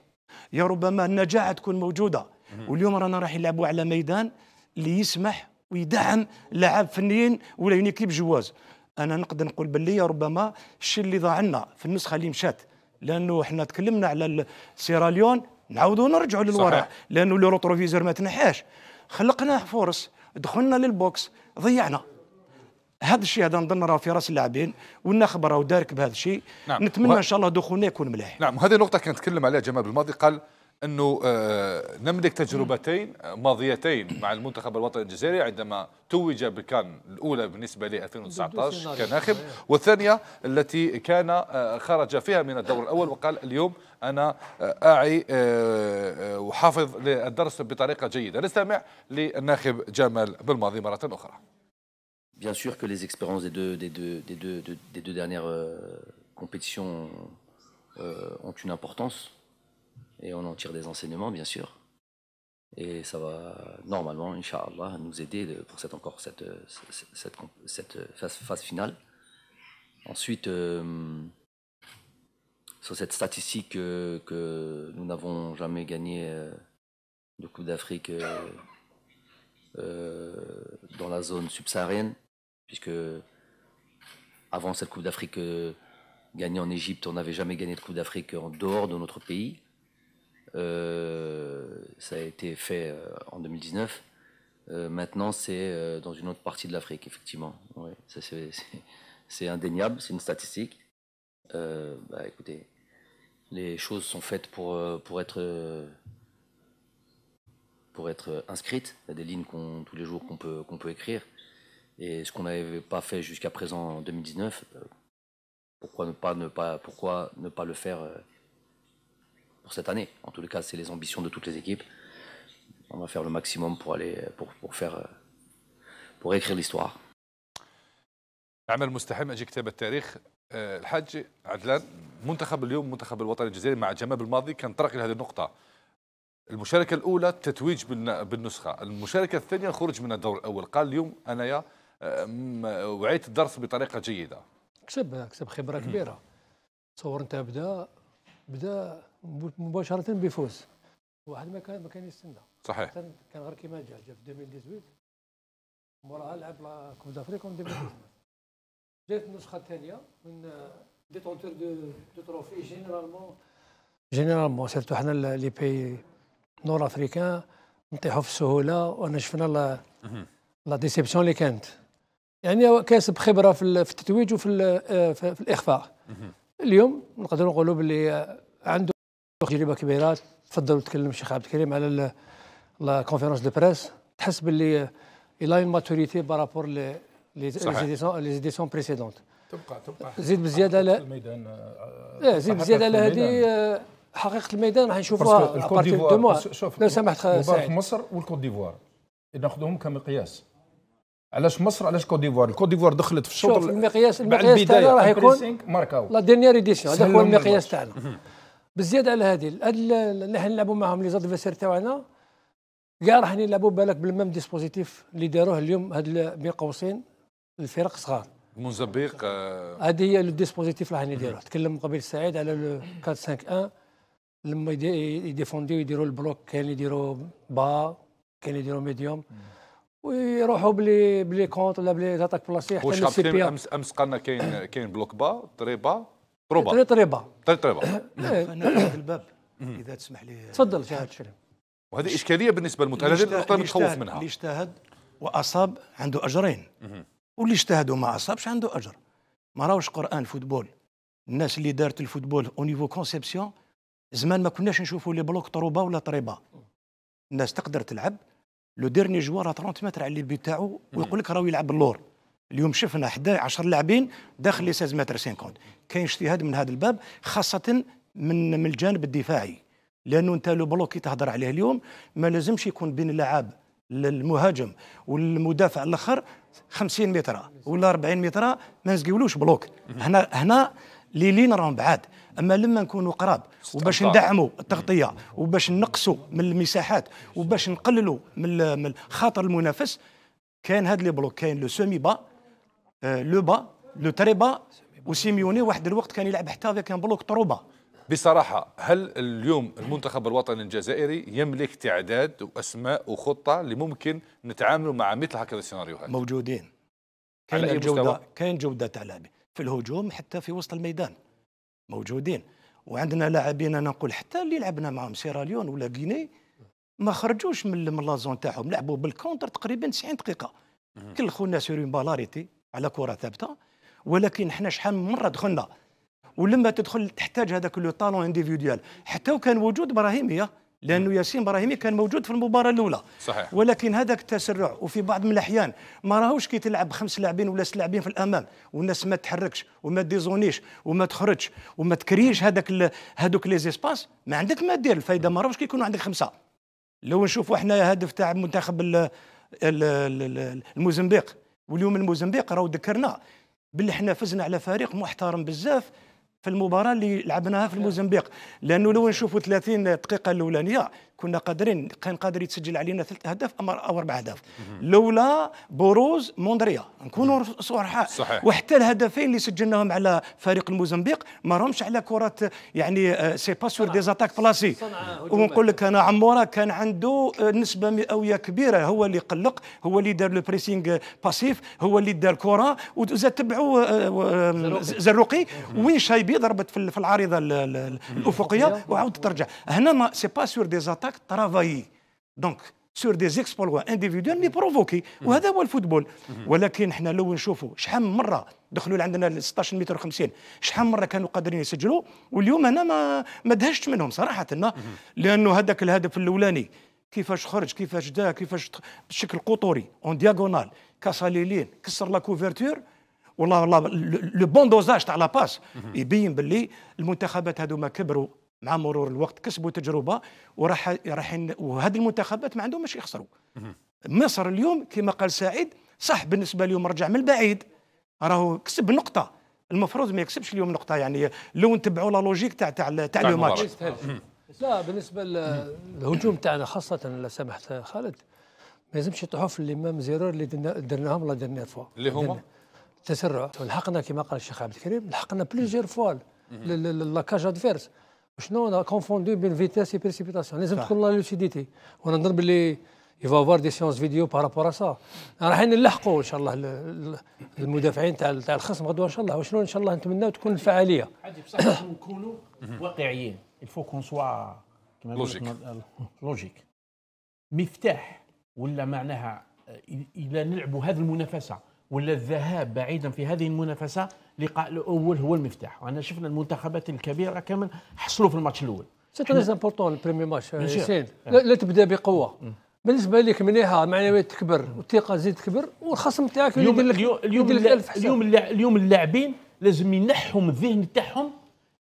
يا ربما النجاعه تكون موجوده واليوم رانا راح يلعبوا على ميدان اللي يسمح ويدعم لاعب فنيين ولا يونيكيب جواز انا نقدر نقول باللي ربما الشيء اللي ضاع لنا في النسخه اللي مشات لانه احنا تكلمنا على سيراليون نعاودوا نرجعوا للوراء لانه لو روتروفيزور ما تنحاش خلقنا فرص دخلنا للبوكس ضيعنا هذا الشيء هذا نظن راه في راس اللاعبين والناخب راه دارك بهذا الشيء نعم. نتمنى وه... ان شاء الله دخولنا يكون مليح نعم وهذه النقطه كان نتكلم عليها جمال بالماضي قال انه آه نملك تجربتين ماضيتين مع المنتخب الوطني الجزائري عندما توج بكان الاولى بالنسبه ل 2019 كناخب والثانيه التي كان آه خرج فيها من الدور الاول وقال اليوم انا آه، اعي آه،, آه وحافظ للدرس بطريقه جيده نستمع للناخب جمال بالماضي مره اخرى bien sûr que les expériences des deux, des deux, dernières euh, compétitions euh, ont une importance et on en tire des enseignements, bien sûr. Et ça va normalement, Inch'Allah, nous aider pour cette, encore cette, phase, finale. Ensuite, euh, sur cette statistique que nous n'avons jamais gagné de Coupe d'Afrique dans la zone subsaharienne, puisque avant cette Coupe d'Afrique euh, gagnée en Égypte, on n'avait jamais gagné de Coupe d'Afrique en dehors de notre pays. Euh, ça a été fait euh, en 2019. maintenant, c'est dans une autre partie de l'Afrique, effectivement. c'est indéniable, c'est une statistique. Bah, écoutez, les choses sont faites pour, pour être pour être inscrites. Il y a des lignes tous les jours peut, qu'on peut écrire. Et ce qu'on n'avait pas fait jusqu'à présent en 2019, euh, pourquoi ne pas, ne pas, pourquoi ne pas le faire euh, pour cette année En tout cas, c'est les ambitions de toutes les équipes. On va faire le maximum pour aller pour, pour faire euh, pour écrire l'histoire. عمل مستحيل اجي كتابه الحاج عدلان منتخب اليوم منتخب الوطني الجزائري مع جمال الماضي كان طرق لهذه النقطه المشاركه الاولى التتويج بالنسخه المشاركة الثانية الخروج من الدور الاول قال اليوم يا وعيت الدرس بطريقه جيده كسب كسب خبره كبيره تصور انت بدا بدا مباشره بفوز واحد ما كان ما كان يستنى صحيح كان غير كيما جا جا في 2018 موراها لعب لا كوب دافريك 2019 جات النسخه الثانيه من ديتونتور دو دو تروفي جينيرالمون جينيرالمون سيرتو حنا لي بي نور افريكان نطيحوا في السهوله وانا شفنا لا ديسيبسيون اللي كانت يعني كاسب خبره في التتويج وفي آه، في الاخفاء اليوم نقدر نقولوا باللي آه، عنده تجربه كبيره تفضل تكلم الشيخ عبد الكريم على لا كونفيرونس دو بريس تحس باللي الى اون ماتوريتي بارابور لي لي زيديسيون بريسيدونت تبقى تبقى زيد آه، بزياده على الميدان زيد بزياده على هذه حقيقه الميدان راح نشوفوها الكوت ديفوار لو سمحت مباراه مصر والكوت ديفوار ناخذهم كمقياس علاش مصر علاش كوت ديفوار كوت ديفوار دخلت في الشوط شوف المقياس المقياس تاعنا راه يكون لا دينيير ايديسيون هذا هو المقياس تاعنا بزياده على هذه اللي احنا نلعبوا معاهم لي زادفيسير تاعنا كاع راح نلعبوا بالك بالميم ديسبوزيتيف اللي داروه اليوم هاد بين قوسين الفرق صغار موزمبيق آه، هذه هي لو ديسبوزيتيف راح يديروه تكلم قبيل سعيد على لو 4 5 1 لما يديفونديو يديروا البلوك كاين اللي يديروا با كاين اللي يديروا ميديوم ويروحوا بلي بلي كونت ولا بلي تاتاك بلاصي حتى واش خابتين امس امس قالنا كاين كاين بلوك با ترو با تري با تري تريبا انا الباب اذا تسمح لي تفضل شهاد الشريف وهذه اشكاليه بالنسبه للمتعلم هذه النقطه اللي متخوف منها اللي اجتهد واصاب عنده اجرين واللي اجتهد وما اصابش عنده اجر ما راوش قران فوتبول الناس اللي دارت الفوتبول او نيفو كونسيبسيون زمان ما كناش نشوفوا لي بلوك طروبه ولا طريبه الناس تقدر تلعب لو ديرني جوار 30 متر على الليبي تاعو ويقول لك راهو يلعب اللور اليوم شفنا 11 لاعبين داخل لي 16 متر 50 كاين اجتهاد من هذا الباب خاصه من من الجانب الدفاعي لانه انت لو بلوك تهضر عليه اليوم ما لازمش يكون بين اللاعب المهاجم والمدافع الاخر 50 متر ولا 40 متر ما نسقيولوش بلوك هنا هنا لي لين راهم بعاد اما لما نكونوا قراب وباش ندعموا التغطيه وباش نقصوا من المساحات وباش نقللوا من خاطر المنافس كان هاد لي بلوك كاين لو سيمي با آه، لو با لو تري با وسيميوني واحد الوقت كان يلعب حتى كان بلوك تروبا بصراحة هل اليوم المنتخب الوطني الجزائري يملك تعداد وأسماء وخطة اللي ممكن نتعاملوا مع مثل هكذا السيناريوهات؟ موجودين كاين جوده كاين جودة تاع في الهجوم حتى في وسط الميدان موجودين وعندنا لاعبين انا نقول حتى اللي لعبنا معهم سيراليون ولا غيني ما خرجوش من لازون تاعهم لعبوا بالكونتر تقريبا 90 دقيقه كل خونا سور بالاريتي على كره ثابته ولكن احنا شحال من مره دخلنا ولما تدخل تحتاج هذاك لو طالون انديفيديوال حتى وكان وجود ابراهيميه لانه نعم. ياسين ابراهيمي كان موجود في المباراه الاولى صحيح ولكن هذاك التسرع وفي بعض من الاحيان ما راهوش كي تلعب خمس لاعبين ولا ست لاعبين في الامام والناس ما تحركش وما ديزونيش وما تخرجش وما تكريش هذاك هذوك لي زيسباس ما عندك ما دير الفايده ما راهوش كيكونوا عندك خمسه لو نشوفوا احنا هدف تاع منتخب الموزمبيق واليوم الموزمبيق راهو ذكرنا باللي احنا فزنا على فريق محترم بزاف في المباراه اللي لعبناها في الموزمبيق لانه لو نشوفوا 30 دقيقه الاولانيه كنا قادرين كان قادر يتسجل علينا ثلاث اهداف او اربع اهداف لولا بروز موندريا نكونوا صرحاء وحتى الهدفين اللي سجلناهم على فريق الموزمبيق ما راهمش على كرات يعني آه، سي با سور دي زاتاك بلاسي ونقول لك انا عمورا كان عنده آه، نسبه مئويه كبيره هو اللي قلق هو اللي دار لو بريسينغ باسيف هو اللي دار الكره وزاد تبعوا آه، زروقي وين شايبي ضربت في العارضه الافقيه وعاود ترجع هنا سي با سور دي زاتاك actes travaillés. Donc, سور دي زيكسبلوا انديفيدوال مي بروفوكي وهذا هو الفوتبول ولكن احنا لو نشوفوا شحال من مره دخلوا لعندنا 16 متر 50 شحال من مره كانوا قادرين يسجلوا واليوم انا ما ما دهشت منهم صراحه لانه هذاك الهدف الاولاني كيفاش خرج كيفاش دا كيفاش بشكل قطوري اون دياغونال كاساليلين كسر لا كوفرتور والله والله لو بون دوزاج تاع لا باس يبين باللي المنتخبات هذوما كبروا مع مرور الوقت كسبوا تجربه وراح راح وهذه المنتخبات ما عندهمش يخسروا مصر اليوم كما قال سعيد صح بالنسبه اليوم رجع من البعيد راهو كسب نقطه المفروض ما يكسبش اليوم نقطه يعني لو نتبعوا لا لوجيك تاع تاع تاع ماتش لا بالنسبه للهجوم تاعنا خاصه لو سمحت خالد ما لازمش يطيحوا في مام زيرور اللي درناهم لا ديرنيير فوا اللي هما التسرع لحقنا كما قال الشيخ عبد الكريم لحقنا بليزيور فوا لاكاج ادفيرس شنو انا كونفوندو بين فيتاس اي بريسيبيتاسيون لازم تكون لا لوسيديتي وانا نضرب اللي يفا فوار دي سيونس فيديو بارابور سا رايحين نلحقوا ان شاء الله المدافعين تاع تاع الخصم غدوه ان شاء الله وشنو ان شاء الله نتمناو تكون الفعاليه عادي بصح نكونوا واقعيين الفو كون سوا لوجيك لوجيك مفتاح ولا معناها الى نلعبوا هذه المنافسه ولا الذهاب بعيدا في هذه المنافسه لقاء الاول هو المفتاح وانا شفنا المنتخبات الكبيره كامل حصلوا في الماتش الاول سي تريز امبورتون البريمي ماتش ياسين لا تبدا بقوه بالنسبه لك مليحه معنويات تكبر والثقه تزيد تكبر والخصم تاعك اليوم اليوم اليوم اليوم اللاعبين لازم ينحوا من الذهن تاعهم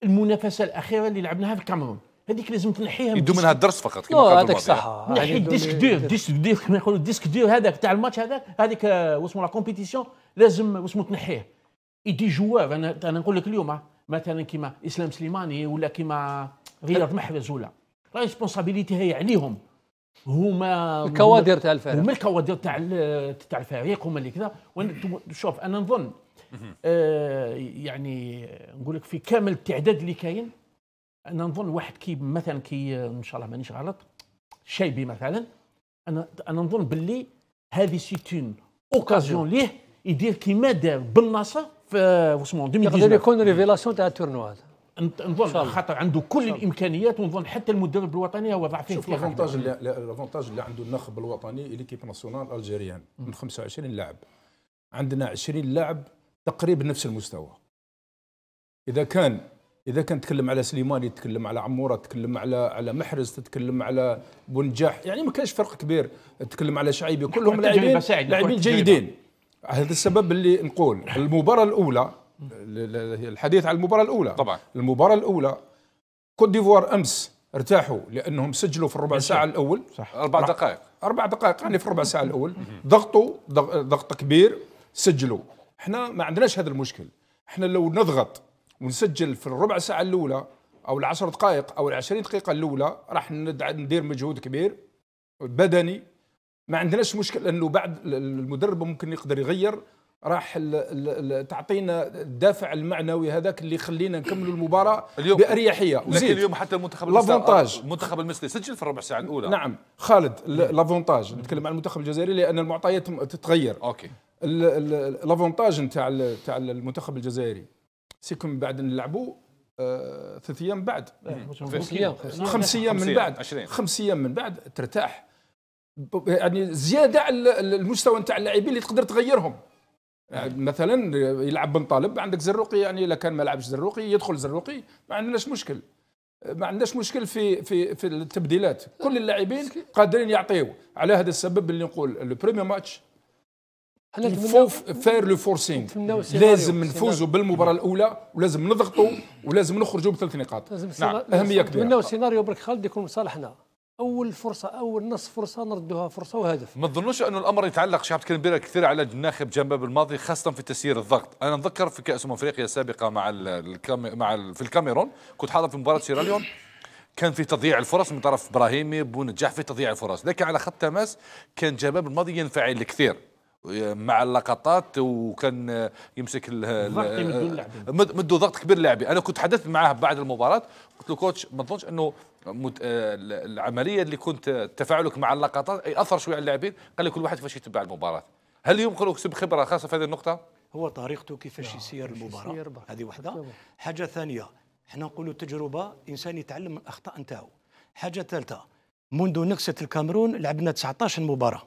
المنافسه الاخيره اللي لعبناها في الكاميرون هذيك لازم تنحيها يدو منها الدرس فقط كما هذاك صح يعني. نحي الديسك دو الديسك دو كما يقولوا الديسك دو هذاك تاع الماتش هذاك هذيك آه، واسمو لا كومبيتيسيون لازم واسمو تنحيه يدي جوار انا انا نقول لك اليوم آه، مثلا كيما اسلام سليماني ولا كيما رياض محرز ولا لا ريسبونسابيلتي هي عليهم هما الكوادر تاع الفريق هما الكوادر تاع تاع الفريق هما اللي كذا شوف انا نظن آه يعني نقول لك في كامل التعداد اللي كاين انا نظن واحد كي مثلا كي ان شاء الله مانيش غلط شايبي مثلا انا انا نظن باللي هذه سيتون اوكازيون ليه يدير كيما دار بالناصر في واسمو 2019 يقدر يكون ريفيلاسيون تاع التورنوا هذا نظن خاطر عنده كل الامكانيات ونظن حتى المدرب الوطني هو ضعف فيه الافونتاج الافونتاج اللي عنده النخب الوطني ليكيب ناسيونال الجيريان من 25 لاعب عندنا 20 لاعب تقريبا نفس المستوى اذا كان اذا كان تتكلم على سليماني تتكلم على عموره تتكلم على على محرز تتكلم على بونجاح يعني ما كانش فرق كبير تتكلم على شعيبي كلهم لاعبين لاعبين جيدين هذا السبب اللي نقول المباراه الاولى الحديث عن المباراه الاولى طبعا المباراه الاولى كوت ديفوار امس ارتاحوا لانهم سجلوا في الربع ساعه الاول صح اربع دقائق اربع دقائق يعني في الربع ساعه الاول ضغطوا ضغط كبير سجلوا احنا ما عندناش هذا المشكل احنا لو نضغط ونسجل في الربع ساعه الاولى او العشر دقائق او العشرين دقيقه الاولى راح ندير مجهود كبير بدني ما عندناش مشكل لانه بعد المدرب ممكن يقدر يغير راح تعطينا الدافع المعنوي هذاك اللي يخلينا نكملوا المباراه اليوم باريحيه وزيد اليوم حتى المنتخب لافونتاج المنتخب المصري سجل في الربع ساعه الاولى نعم خالد لافونتاج نتكلم عن المنتخب الجزائري لان المعطيات تتغير اوكي لافونتاج نتاع نتاع المنتخب الجزائري سيكون بعد نلعبوا آه، ثلاث ايام بعد إيه، خمس ايام من بعد خمس ايام من بعد ترتاح يعني زياده على المستوى نتاع اللاعبين اللي تقدر تغيرهم يعني إيه. مثلا يلعب بن طالب عندك زروقي يعني اذا كان ما لعبش زروقي يدخل زروقي ما عندناش مشكل ما عندناش مشكل في في في التبديلات كل اللاعبين قادرين يعطيو على هذا السبب اللي نقول لو بريمير ماتش الفوف فار لو فورسينغ لازم نفوزوا بالمباراه الاولى ولازم نضغطوا ولازم نخرجوا بثلاث نقاط نعم. اهميه كبيره نتمنوا سيناريو برك خالد يكون لصالحنا اول فرصه اول نص فرصه نردوها فرصه وهدف ما تظنوش انه الامر يتعلق شعب تكلم كثير على الناخب جنباب الماضي خاصه في تسيير الضغط انا نذكر في كاس امم افريقيا السابقه مع مع في الكاميرون كنت حاضر في مباراه سيراليون كان في تضييع الفرص من طرف ابراهيمي بونجاح في تضييع الفرص لكن على خط تماس كان جباب الماضي ينفعل كثير مع اللقطات وكان يمسك مدوا ضغط كبير للاعبين انا كنت تحدثت معاه بعد المباراه قلت له كوتش ما تظنش انه آه، العمليه اللي كنت تفاعلك مع اللقطات اثر شويه على اللاعبين قال لي كل واحد كيفاش يتبع المباراه هل يمكن يكسب خبره خاصه في هذه النقطه هو طريقته كيفاش يسير المباراه هذه وحده حاجه ثانيه احنا نقولوا تجربه انسان يتعلم من الاخطاء نتاعو حاجه ثالثه منذ نكسه الكاميرون لعبنا 19 مباراه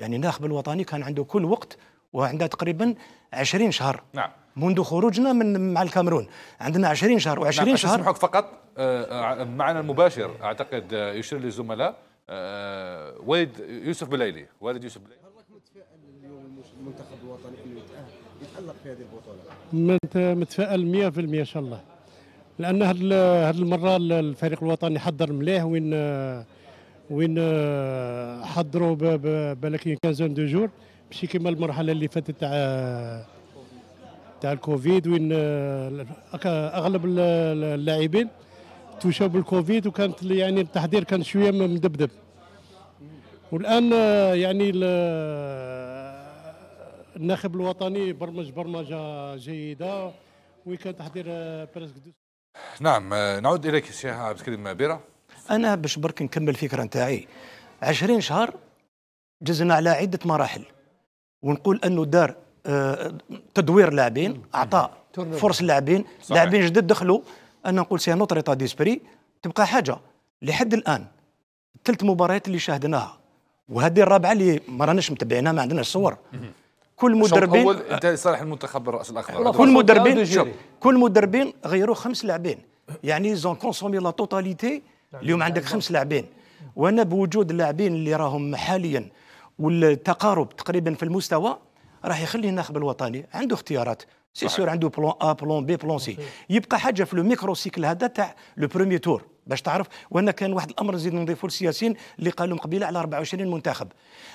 يعني الناخب الوطني كان عنده كل وقت وعنده تقريبا 20 شهر نعم منذ خروجنا من مع الكاميرون عندنا 20 شهر و20 نعم. شهر اسمحك فقط آه، آه، معنا المباشر اعتقد آه، يشير للزملاء والد يوسف بليلي والد يوسف بليلي هل راك متفائل اليوم المنتخب الوطني انه يتالق في هذه البطوله؟ متفائل 100% ان شاء الله لان هذه المره الفريق الوطني حضر مليح وين وين آه، حضروا بالك كانزون دو جور ماشي كيما المرحله اللي فاتت تاع تاع الكوفيد وين آه، اغلب اللاعبين توشوا بالكوفيد وكانت يعني التحضير كان شويه مدبدب والان آه، يعني الناخب الوطني برمج برمجه جيده وكان تحضير برسك نعم نعود اليك الشيخ عبد الكريم بيره انا باش برك نكمل الفكره نتاعي 20 شهر جزنا على عده مراحل ونقول انه دار آه، تدوير لاعبين اعطى فرص لاعبين لاعبين جدد دخلوا انا نقول سي نوتر ديسبري تبقى حاجه لحد الان ثلاث مباريات اللي شاهدناها وهذه الرابعه اللي ما راناش متبعينها ما عندناش صور كل مدربين انت صالح المنتخب الراس الاخضر كل مدربين كل مدربين غيروا خمس لاعبين يعني زون كونسومي لا توتاليتي نعم. اليوم عندك نعم. خمس لاعبين وانا بوجود اللاعبين اللي راهم حاليا والتقارب تقريبا في المستوى راح يخلي الناخب الوطني عنده اختيارات سي سور عنده بلون ا بلون بي بلون سي يبقى حاجه في لو ميكرو سيكل هذا تاع لو بروميي تور باش تعرف وانا كان واحد الامر نزيد نضيفه للسياسيين اللي قالوا قبيله على 24 منتخب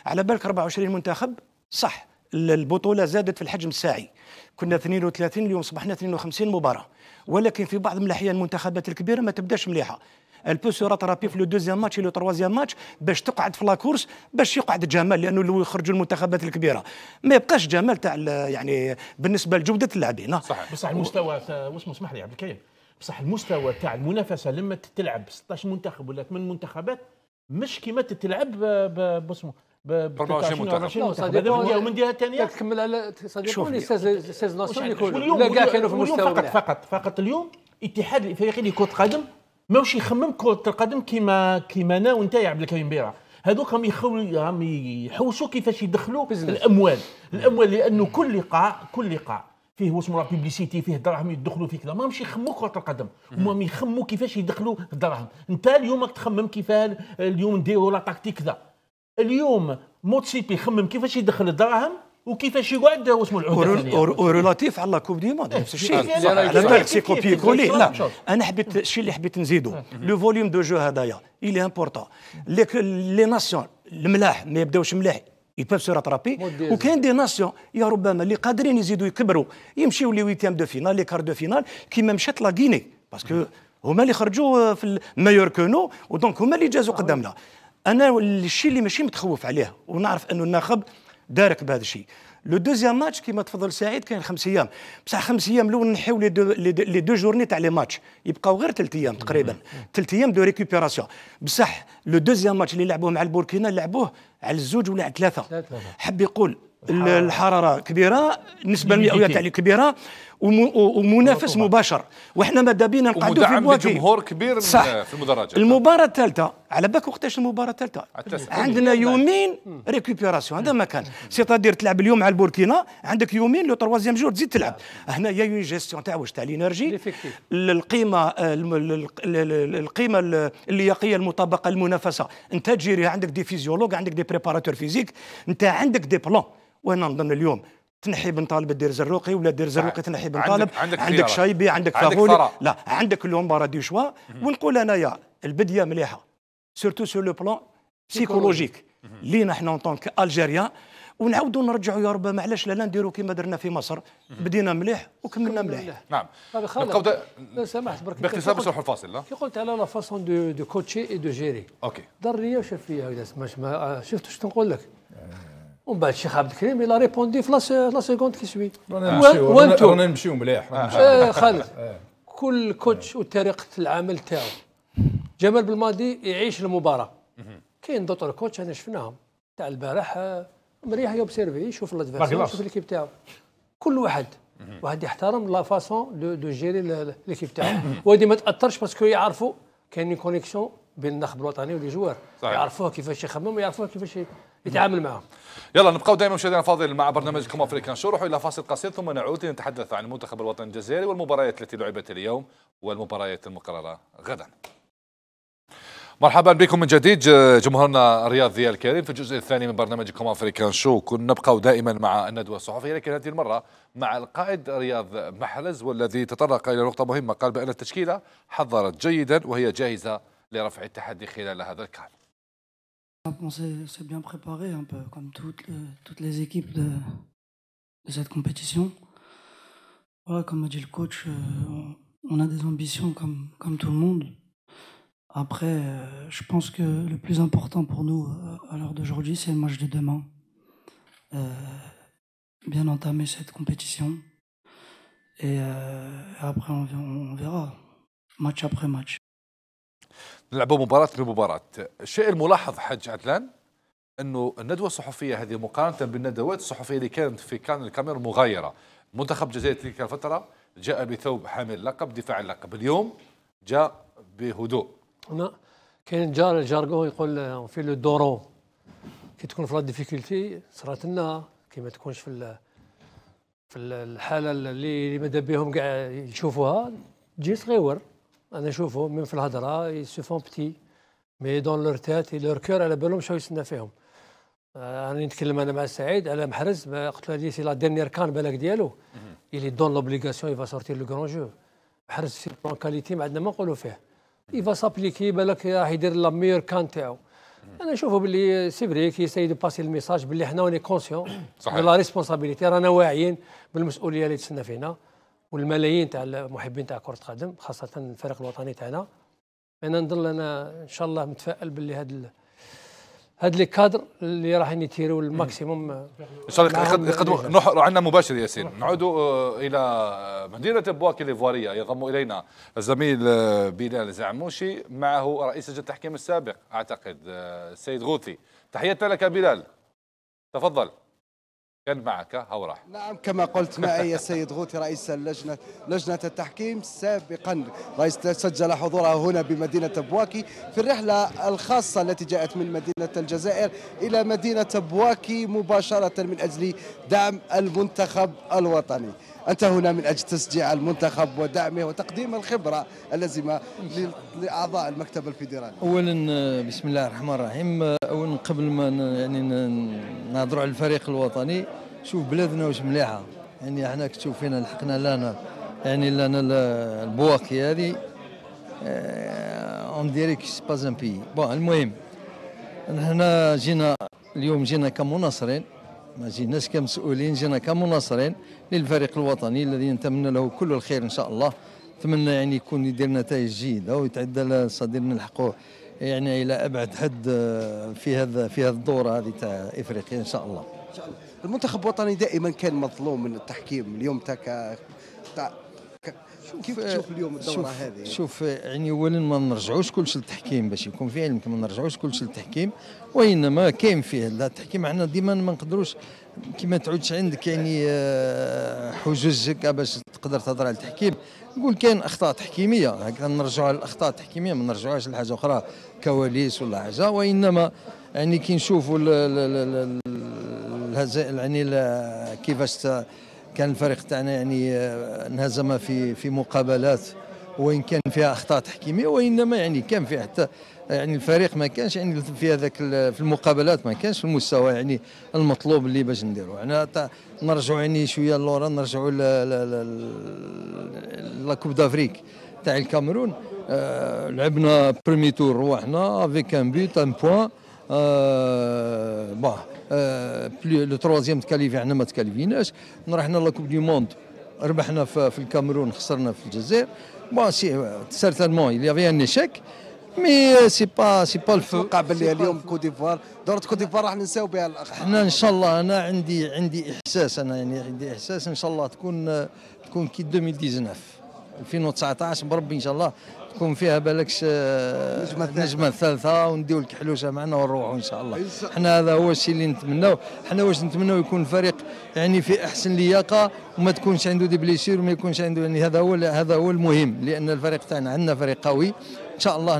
على بالك 24 منتخب صح البطوله زادت في الحجم الساعي كنا 32 اليوم صبحنا 52 مباراه ولكن في بعض من الاحيان المنتخبات الكبيره ما تبداش مليحه ال بو سو rattraper في لو دوزيام ماتش لو تروازيام ماتش باش تقعد في لاكورس باش يقعد جمال لانه اللي يخرجوا المنتخبات الكبيره ما يبقاش جمال تاع يعني بالنسبه لجوده اللاعبين صح بصح المستوى واش مسمح لي عبد الكريم بصح المستوى تاع المنافسه لما تلعب 16 منتخب ولا 8 منتخبات مش كيما تلعب بسمو ب 24 منتخب هذا من جهه ثانيه تكمل على صديقوني 16 ناسيون اللي كانوا في المستوى فقط فقط فقط اليوم اتحاد الافريقي لكره القدم ماوش يخمم كره القدم كيما كيما انا وانت يا عبد الكريم بيرا هذوك راهم يخول يحوسوا كيفاش يدخلوا الاموال الاموال لانه كل لقاء كل لقاء فيه واش مرا بيبليسيتي فيه دراهم يدخلوا فيه كذا ما مشي يخمو كره القدم هما يخمو كيفاش يدخلوا الدراهم انت اليوم راك تخمم كيفاه اليوم نديروا لا تاكتيك كذا اليوم موتسيبي يخمم كيفاش يدخل الدراهم وكيفاش يقعد واسمه العقد ريلاتيف على كوب دي موند نفس الشيء على بالك سي كوبي كولي لا انا حبيت الشيء اللي حبيت نزيدو لو فوليوم دو جو هذايا الي امبورطون لي ناسيون الملاح ما يبداوش ملاح يبوف سو راترابي وكاين دي ناسيون يا ربما اللي قادرين يزيدوا يكبروا يمشيو لي ويتيام دو فينال لي كار دو فينال كيما مشات لا غيني باسكو هما اللي خرجوا في المايور كونو ودونك هما اللي جازوا قدامنا انا الشيء اللي ماشي متخوف عليه ونعرف انه الناخب دارك بهذا الشيء لو دوزيام ماتش كيما تفضل سعيد كان خمس ايام بصح خمس ايام الاول نحيو لي دو لي دو جورني تاع لي ماتش يبقاو غير ثلاث ايام تقريبا ثلاث ايام دو ريكوبيراسيون بصح لو دوزيام ماتش اللي لعبوه مع البوركينا لعبوه على الزوج ولا على ثلاثه حب يقول الحراره كبيره النسبه المئويه تاع كبيره ومنافس مباشر وحنا ماذا بينا نقعدوا في مواجهه جمهور كبير صح في المدرجات المباراة الثالثة على بالك وقتاش المباراة الثالثة عندنا يومين ريكوبيراسيون هذا ما كان سيتادير تلعب اليوم مع البوركينا عندك يومين لو تروازيام جور تزيد تلعب آه. هنا يا اون جيستيون تاع واش تاع لينيرجي القيمة القيمة اللياقية المطابقة المنافسة انت تجيريها عندك دي فيزيولوج عندك دي بريباراتور فيزيك انت عندك دي بلون وانا نظن اليوم تنحي بن طالب دير زروقي ولا دير زروقي تنحي بن طالب عندك, عندك, عندك شايبي عندك, عندك فاغولي لا عندك لومبارا دي شوا ونقول انايا البديه مليحه سورتو سور لو بلون سيكولوجيك لينا حنا اون طونك الجيريان ونعاودوا نرجعوا يا ربما معلاش لا نديروا كما درنا في مصر بدينا مليح وكملنا مليح نعم خالد لو سمحت برك باختصار بس نروحوا الفاصل كي قلت على لا فاسون دو دو كوتشي اي دو جيري اوكي دار لي وشاف فيا شفت شنو نقول لك آه. ومن بعد الشيخ عبد الكريم الى ريبوندي في لا سيكوند كي سوي رانا نمشيو مليح آه، خالد آه. كل كوتش آه. وطريقه العمل تاعو جمال بالماضي يعيش المباراه كاين دوطر كوتش انا شفناهم تاع البارح مريح يوبسيرفي يشوف لادفيرسير يشوف ليكيب تاعو كل واحد واحد يحترم لا فاسون دو دو جيري ليكيب تاعو وهذه ما تاثرش باسكو يعرفوا كاين كونيكسيون بين الناخب الوطني ولي جوار يعرفوها كيفاش يخمم ويعرفوها كيفاش يتعامل معاهم يلا نبقاو دائما مشاهدينا فاضل مع برنامجكم افريكان شو نروحوا الى فاصل قصير ثم نعود لنتحدث عن المنتخب الوطني الجزائري والمباريات التي لعبت اليوم والمباريات المقرره غدا مرحبا بكم من جديد جمهورنا رياض الكريم في الجزء الثاني من برنامجكم افريكان شو كنا نبقى دائما مع الندوه الصحفيه لكن هذه المره مع القائد رياض محرز والذي تطرق الى نقطه مهمه قال بان التشكيله حضرت جيدا وهي جاهزه لرفع التحدي خلال هذا الكار Ah, on s'est bien préparé, un peu comme toutes, les, toutes les équipes de, cette compétition. Voilà, comme a dit le coach, euh, on, a des ambitions comme, comme tout le monde. Après, euh, je pense que le plus important pour nous euh, à l'heure d'aujourd'hui, c'est le match de demain. bien entamer cette compétition. Et après, on verra, match après match. نلعبوا مباراة بمباراة الشيء الملاحظ حج عدلان أنه الندوة الصحفية هذه مقارنة بالندوات الصحفية اللي كانت في كان الكاميرون مغايرة منتخب الجزائر تلك الفترة جاء بثوب حامل لقب دفاع اللقب اليوم جاء بهدوء هنا نعم. كاين جار جارغون يقول آه، في لو دورو كي تكون في لا ديفيكولتي صرات لنا كي ما تكونش في في الحاله اللي ماذا بهم كاع يشوفوها تجي صغيور انا نشوفو من في الهضره يسوفون بتي مي دون لور تات لور كور على بالهم شنو يستنى فيهم راني آه، نتكلم انا مع سعيد على محرز قلت له سي لا ديرنيير كان بالك ديالو اللي دون لوبليغاسيون يفا سورتير لو كرون جو محرز سي بون كاليتي ما عندنا ما نقولوا فيه يفا سابليكي بالك راح يدير لا ميور كان تاعو انا نشوفو باللي سي فري كي دو باسي الميساج باللي حنا وني كونسيون صحيح لا ريسبونسابيليتي رانا واعيين بالمسؤوليه اللي تسنى فينا والملايين تاع المحبين تاع كره القدم خاصه الفريق الوطني تاعنا انا نظن انا ان شاء الله متفائل باللي هاد هاد لي كادر اللي راح يتيروا الماكسيموم ان شاء الله يقدموا نحروا عندنا مباشر ياسين نعودوا آه، الى مدينه بواكي ليفواريه يضم الينا الزميل آه، بلال زعموشي معه رئيس لجنه التحكيم السابق اعتقد آه، السيد غوثي تحياتنا لك بلال تفضل كان معك أو راح نعم كما قلت معي السيد غوتي رئيس اللجنة لجنة التحكيم سابقا رئيس سجل حضوره هنا بمدينة بواكي في الرحلة الخاصة التي جاءت من مدينة الجزائر إلى مدينة بواكي مباشرة من أجل دعم المنتخب الوطني أنت هنا من أجل تشجيع المنتخب ودعمه وتقديم الخبرة اللازمة لأعضاء المكتب الفيدرالي أولا بسم الله الرحمن الرحيم أولا قبل ما يعني نهضروا على الفريق الوطني شوف بلادنا واش مليحة يعني احنا كتشوف فينا لحقنا لنا يعني لنا البواقي هذه اون ديريك با ان بي بون المهم هنا جينا اليوم جينا كمناصرين ما جيناش كمسؤولين جينا كمناصرين للفريق الوطني الذي نتمنى له كل الخير ان شاء الله نتمنى يعني يكون يدير نتائج جيده ويتعدى لصديرنا نلحقوا يعني الى ابعد حد آه، في هذا في هذه الدوره هذه تاع افريقيا ان شاء الله المنتخب الوطني دائما كان مظلوم من التحكيم اليوم تاك كيف آه، تشوف اليوم الدوره شوف هذه شوف آه، يعني اولا ما نرجعوش كلش للتحكيم باش يكون في علمك ما نرجعوش كلش للتحكيم وانما كاين فيه التحكيم عندنا ديما ما نقدروش كما تعودش عندك يعني آه، حجج باش تقدر تهضر على التحكيم نقول كاين اخطاء تحكيميه هكذا نرجعوا للاخطاء التحكيميه ما نرجعوهاش لحاجه اخرى كواليس ولا حاجه وانما يعني كي نشوفوا يعني كيفاش كان الفريق تاعنا يعني آه، انهزم في في مقابلات وان كان فيها اخطاء تحكيميه وانما يعني كان في حتى يعني الفريق ما كانش يعني في هذاك في المقابلات ما كانش في المستوى يعني المطلوب اللي باش نديرو احنا يعني نرجعوا يعني شويه لورا نرجعوا لا كوب دافريك تاع الكاميرون آه، لعبنا برومي تور روحنا افيك ان بوت ان بوان آه باه آه لو تروازيام تكاليفي احنا ما تكاليفيناش رحنا لا كوب دي موند ربحنا في الكاميرون خسرنا في الجزائر بون سي سيرتانمون il y ان ايشيك مي سي با سي با الفوق باللي اليوم كو ديفوار دوره كو ديفوار راح ننساو بها احنا ان شاء الله انا عندي عندي احساس انا يعني عندي احساس ان شاء الله تكون تكون كي 2019 2019 بربي ان شاء الله كون فيها بالكش النجمه آه، الثالثه ونديو الكحلوشه معنا ونروحوا ان شاء الله حنا هذا هو الشيء اللي نتمناو حنا واش نتمناو يكون الفريق يعني في احسن لياقه وما تكونش عنده دي بليسير وما يكونش عنده يعني هذا هو هذا هو المهم لان الفريق تاعنا عندنا فريق قوي ان شاء الله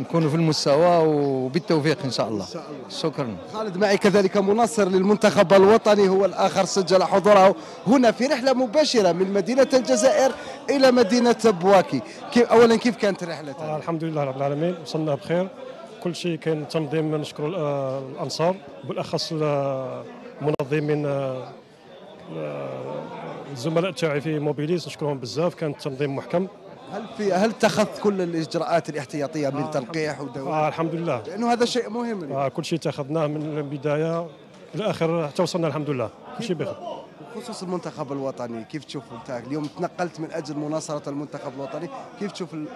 نكونوا في المستوى وبالتوفيق ان شاء الله, إن شاء الله. شكرا خالد معي كذلك منصر للمنتخب الوطني هو الاخر سجل حضوره هنا في رحله مباشره من مدينه الجزائر الى مدينه بواكي كيف اولا كيف كانت الرحله آه الحمد لله رب العالمين وصلنا بخير كل شيء كان تنظيم نشكر آه، الانصار بالاخص المنظمين آه، آه، الزملاء تاعي في موبيليس نشكرهم بزاف كان تنظيم محكم هل في هل اتخذت كل الاجراءات الاحتياطيه من آه تلقيح ودواء؟ آه الحمد لله لانه هذا شيء مهم آه كل شيء اتخذناه من البدايه الى حتى وصلنا الحمد لله كل شيء بخير بخصوص المنتخب الوطني كيف تشوف انت اليوم تنقلت من اجل مناصره المنتخب الوطني كيف تشوف ال...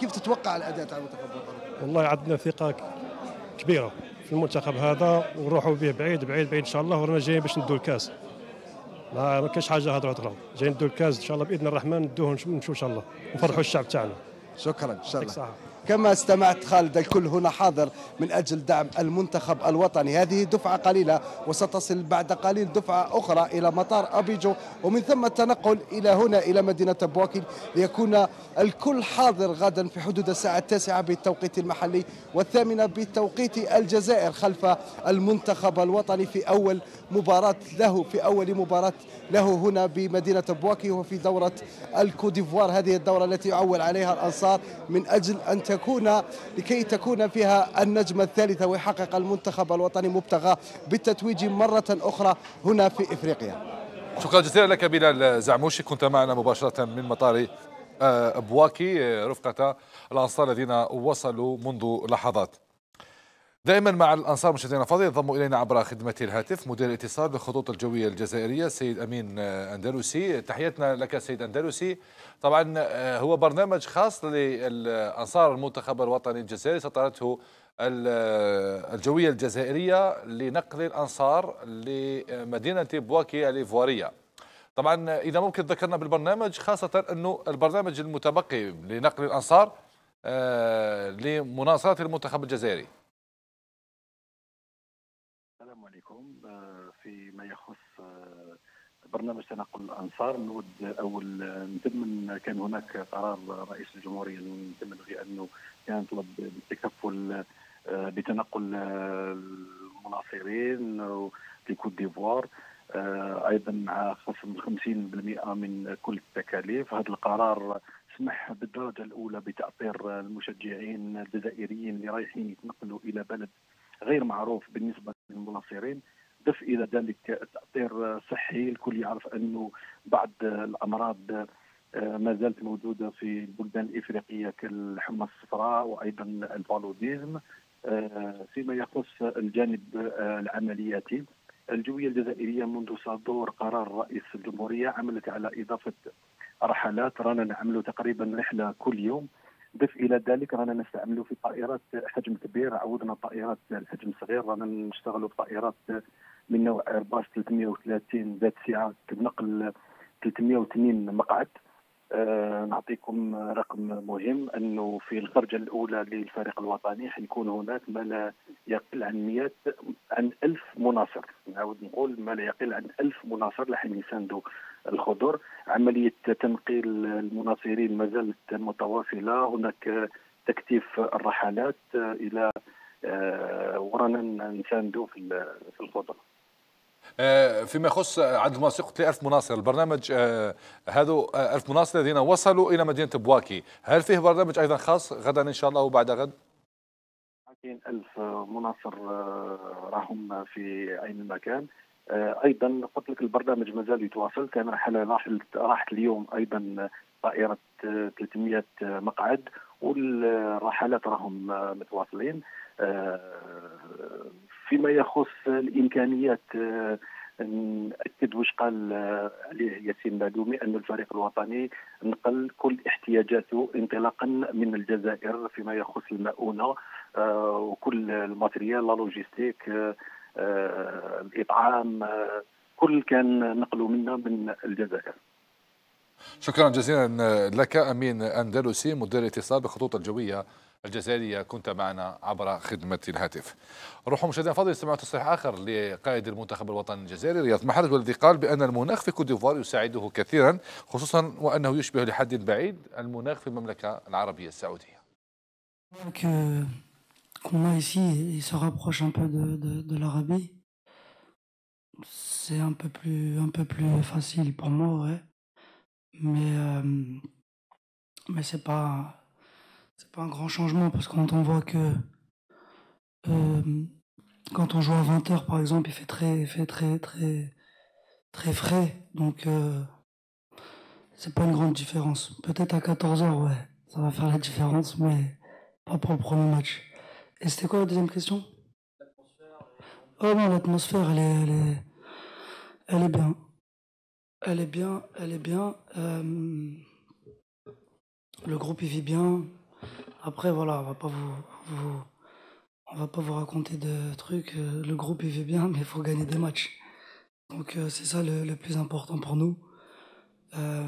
كيف تتوقع الاداء تاع المنتخب الوطني؟ والله عندنا ثقه كبيره في المنتخب هذا ونروحوا به بعيد بعيد بعيد ان شاء الله ورانا جايين باش ندوا الكاس ما كاينش حاجه هضره اخرى جايين ندو الكاز ان شاء الله باذن الرحمن ندوه نشوف ان شاء الله نفرحوا الشعب تاعنا شكرا ان شاء الله كما استمعت خالد الكل هنا حاضر من أجل دعم المنتخب الوطني هذه دفعة قليلة وستصل بعد قليل دفعة أخرى إلى مطار أبيجو ومن ثم التنقل إلى هنا إلى مدينة بواكل ليكون الكل حاضر غدا في حدود الساعة التاسعة بالتوقيت المحلي والثامنة بالتوقيت الجزائر خلف المنتخب الوطني في أول مباراة له في أول مباراة له هنا بمدينة بواكي وفي دورة الكوديفوار هذه الدورة التي يعول عليها الأنصار من أجل أن تكون تكون لكي تكون فيها النجمة الثالثة ويحقق المنتخب الوطني مبتغاه بالتتويج مرة أخرى هنا في إفريقيا شكرا جزيلا لك بلال زعموشي كنت معنا مباشرة من مطار آه، أبواكي آه، رفقة الأنصار الذين وصلوا منذ لحظات دائما مع الانصار مشاهدينا الافاضل ينضم الينا عبر خدمه الهاتف مدير الاتصال بالخطوط الجويه الجزائريه سيد امين آه، اندلسي تحياتنا لك سيد اندلسي طبعا آه، هو برنامج خاص للانصار المنتخب الوطني الجزائري سطرته آه، الجويه الجزائريه لنقل الانصار لمدينه بواكي الايفواريه طبعا اذا ممكن ذكرنا بالبرنامج خاصه انه البرنامج المتبقي لنقل الانصار لمناصره المنتخب الجزائري برنامج تناقل الانصار نود اول نتمنى كان هناك قرار رئيس الجمهوريه نثمن بانه كان طلب بالتكفل بتنقل آه، آه، المناصرين لكوت ديفوار آه، ايضا مع خصم 50% من كل التكاليف هذا القرار سمح بالدرجه الاولى بتاطير المشجعين الجزائريين اللي رايحين يتنقلوا الى بلد غير معروف بالنسبه للمناصرين دفء الى ذلك التاطير الصحي الكل يعرف انه بعض الامراض آه، ما زالت موجوده في البلدان الافريقيه كالحمى الصفراء وايضا البالوديزم آه، فيما يخص الجانب آه، العملياتي الجويه الجزائريه منذ صدور قرار رئيس الجمهوريه عملت على اضافه رحلات رانا نعملوا تقريبا رحله كل يوم ضف الى ذلك رانا نستعملوا في طائرات حجم كبير عودنا طائرات الحجم صغير رانا نشتغلوا بطائرات من نوع ايرباص 330 ذات سعه تنقل 302 مقعد آه، نعطيكم رقم مهم انه في الخرجه الاولى للفريق الوطني حيكون هناك ما لا يقل عن 100 عن 1000 مناصر نعاود نقول ما لا يقل عن 1000 مناصر راح يساندوا الخضر عمليه تنقيل المناصرين ما زالت متواصله هناك تكتيف الرحلات الى آه، ورانا نساندوا في الخضر آه، فيما يخص عدد المناصرين قلت لي 1000 مناصر البرنامج هذو آه، 1000 آه، مناصر الذين وصلوا الى مدينه بواكي هل فيه برنامج ايضا خاص غدا ان شاء الله وبعد غد 200000 مناصر راهم في عين المكان ايضا قلت لك البرنامج مازال يتواصل كان رحله راحت اليوم ايضا طائره 300 مقعد والرحلات راهم متواصلين فيما يخص الامكانيات آه، ناكد واش قال آه، عليه ياسين بادومي ان الفريق الوطني نقل كل احتياجاته انطلاقا من الجزائر فيما يخص المؤونه آه، وكل الماتريال لا لوجيستيك الاطعام كل كان نقله منا من الجزائر شكرا جزيلا لك امين اندلسي مدير اتصال بالخطوط الجويه الجزائرية كنت معنا عبر خدمة الهاتف روحوا مشاهدينا فاضل استمعوا تصريح آخر لقائد المنتخب الوطني الجزائري رياض محرز والذي قال بأن المناخ في كوت ديفوار يساعده كثيرا خصوصا وأنه يشبه لحد بعيد المناخ في المملكة العربية السعودية euh, qu'on a ici, il se rapproche un peu de, de, de l'Arabie. C'est un un peu plus facile pour moi, ouais. Mais, euh, mais c'est pas, c'est pas un grand changement parce que quand on voit que euh, quand on joue à 20h par exemple, il fait très, fait très, très, très frais. Donc, euh, c'est pas une grande différence. Peut-être à 14h, ouais, ça va faire la différence, mais pas pour le premier match. Et c'était quoi la deuxième question Oh non, l'atmosphère, elle est, elle, est, elle est bien. Elle est bien, elle est bien. Euh, le groupe, il vit bien. Après, voilà, on va pas vous, vous on va pas vous raconter de trucs. Le groupe il fait bien, mais il faut gagner des matchs. Donc c'est ça le, le, plus important pour nous. Euh,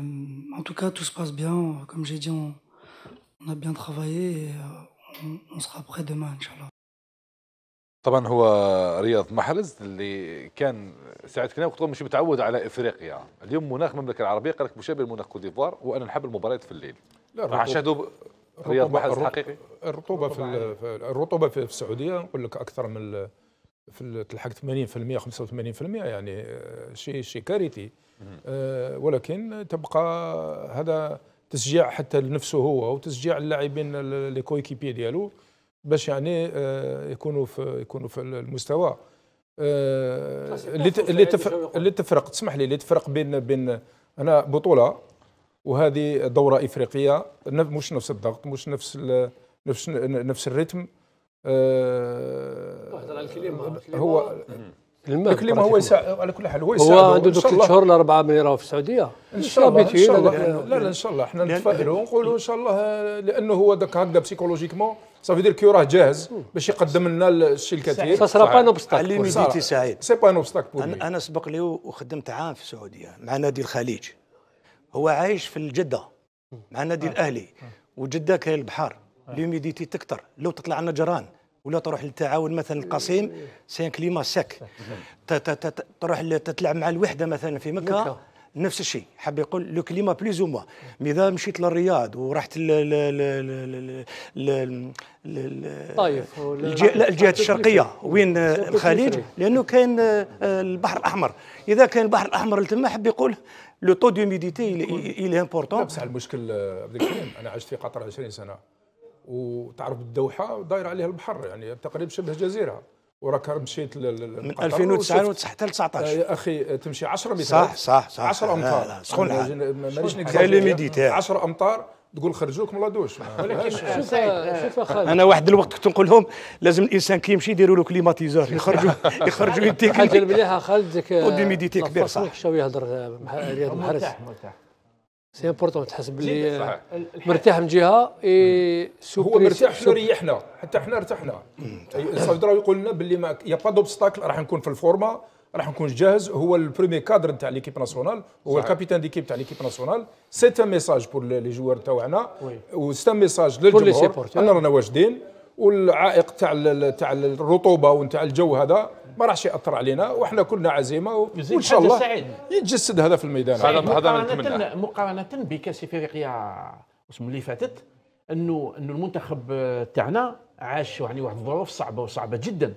en tout cas, tout se passe bien. Comme j'ai dit, on, on, a bien travaillé et on, on sera prêt demain, Inch'Allah. طبعا هو رياض محرز اللي كان ساعد كنا طبعا مش متعود على افريقيا اليوم مناخ المملكه العربيه قال لك مشابه لمناخ كوت ديفوار وانا نحب المباريات في الليل لا فحشدوا رياض بحث حقيقي الرطوبه في الرطوبه في السعوديه نقول لك اكثر من في تلحق 80% 85% يعني آه، شيء شيء كارثي آه، ولكن تبقى هذا تشجيع حتى لنفسه هو وتشجيع اللاعبين لي كويكيبي ديالو باش يعني آه، يكونوا في يكونوا في المستوى اللي اللي تفرق تسمح لي اللي تفرق بين بين انا بطوله وهذه دوره افريقيه مش نفس الضغط مش نفس نفس نفس الريتم آه، الكليمة. هو الكليمة هو على كل حال هو يساعد هو عنده دوك ثلاث شهور لاربعه من راهو في السعوديه ان شاء الله ان شاء الله لا لا ان شاء الله حنا نتفائلوا ونقولوا ان شاء الله لانه هو داك هكذا بسيكولوجيكمون صافي دير كي راه جاهز باش يقدم لنا الشيء الكثير سا سرا با نوبستاك اللي ميديتي سعيد سي با نوبستاك انا سبق لي وخدمت عام في السعوديه مع نادي الخليج هو عايش في الجده مع النادي الاهلي آه. آه. وجده كاين البحر آه. ليوميديتي تكثر لو تطلع عندنا جران ولا تروح للتعاون مثلا القصيم سي كليما سيك تروح تلعب مع الوحده مثلا في مكه نفس الشيء حاب يقول لو كليما بليز او موا اذا مشيت للرياض ورحت الطايف لا الجهه الشرقيه وين الخليج لانه كاين البحر الاحمر اذا كان البحر الاحمر لتما حاب يقول لو طو دو ميديتي est important لا بصح المشكل عبد الكريم انا عشت في قطر 20 سنه وتعرف الدوحه داير عليها البحر يعني تقريبا شبه جزيره وراك مشيت من 2009 حتى 19 آه، يا اخي تمشي 10 متر صح صح صح 10 امتار لا لا سخون مانيش 10 امتار تقول خرجوك من لادوش ولكن آه، آه، انا واحد الوقت كنت نقول لهم لازم الانسان كيمشي يديروا له كليماتيزور يخرجوا يخرجوا يديك حاجه مليحه خالدك ديك آه، ودي ميديتي كبير صح الشاوي يهضر مع رياض محرز سي امبورتون تحس باللي مرتاح من جهه إيه هو مرتاح حنا ريحنا حتى حنا ارتحنا صافي يقول لنا باللي ما يا با دوبستاكل راح نكون في الفورما راح نكون جاهز هو البريمي كادر نتاع ليكيب ناسيونال هو الكابيتان ديكيب تاع ليكيب ناسيونال سيت تا ميساج بور لي جوار تاعنا و ان ميساج للجمهور انا رانا واجدين والعائق تاع تاع الرطوبه ونتاع الجو هذا ما راحش ياثر علينا وحنا كلنا عزيمه وان شاء الله يتجسد هذا في الميدان هذا مقارنه مقارنه بكاس افريقيا اسمه اللي فاتت انه انه المنتخب تاعنا عاش يعني واحد الظروف صعبه وصعبه جدا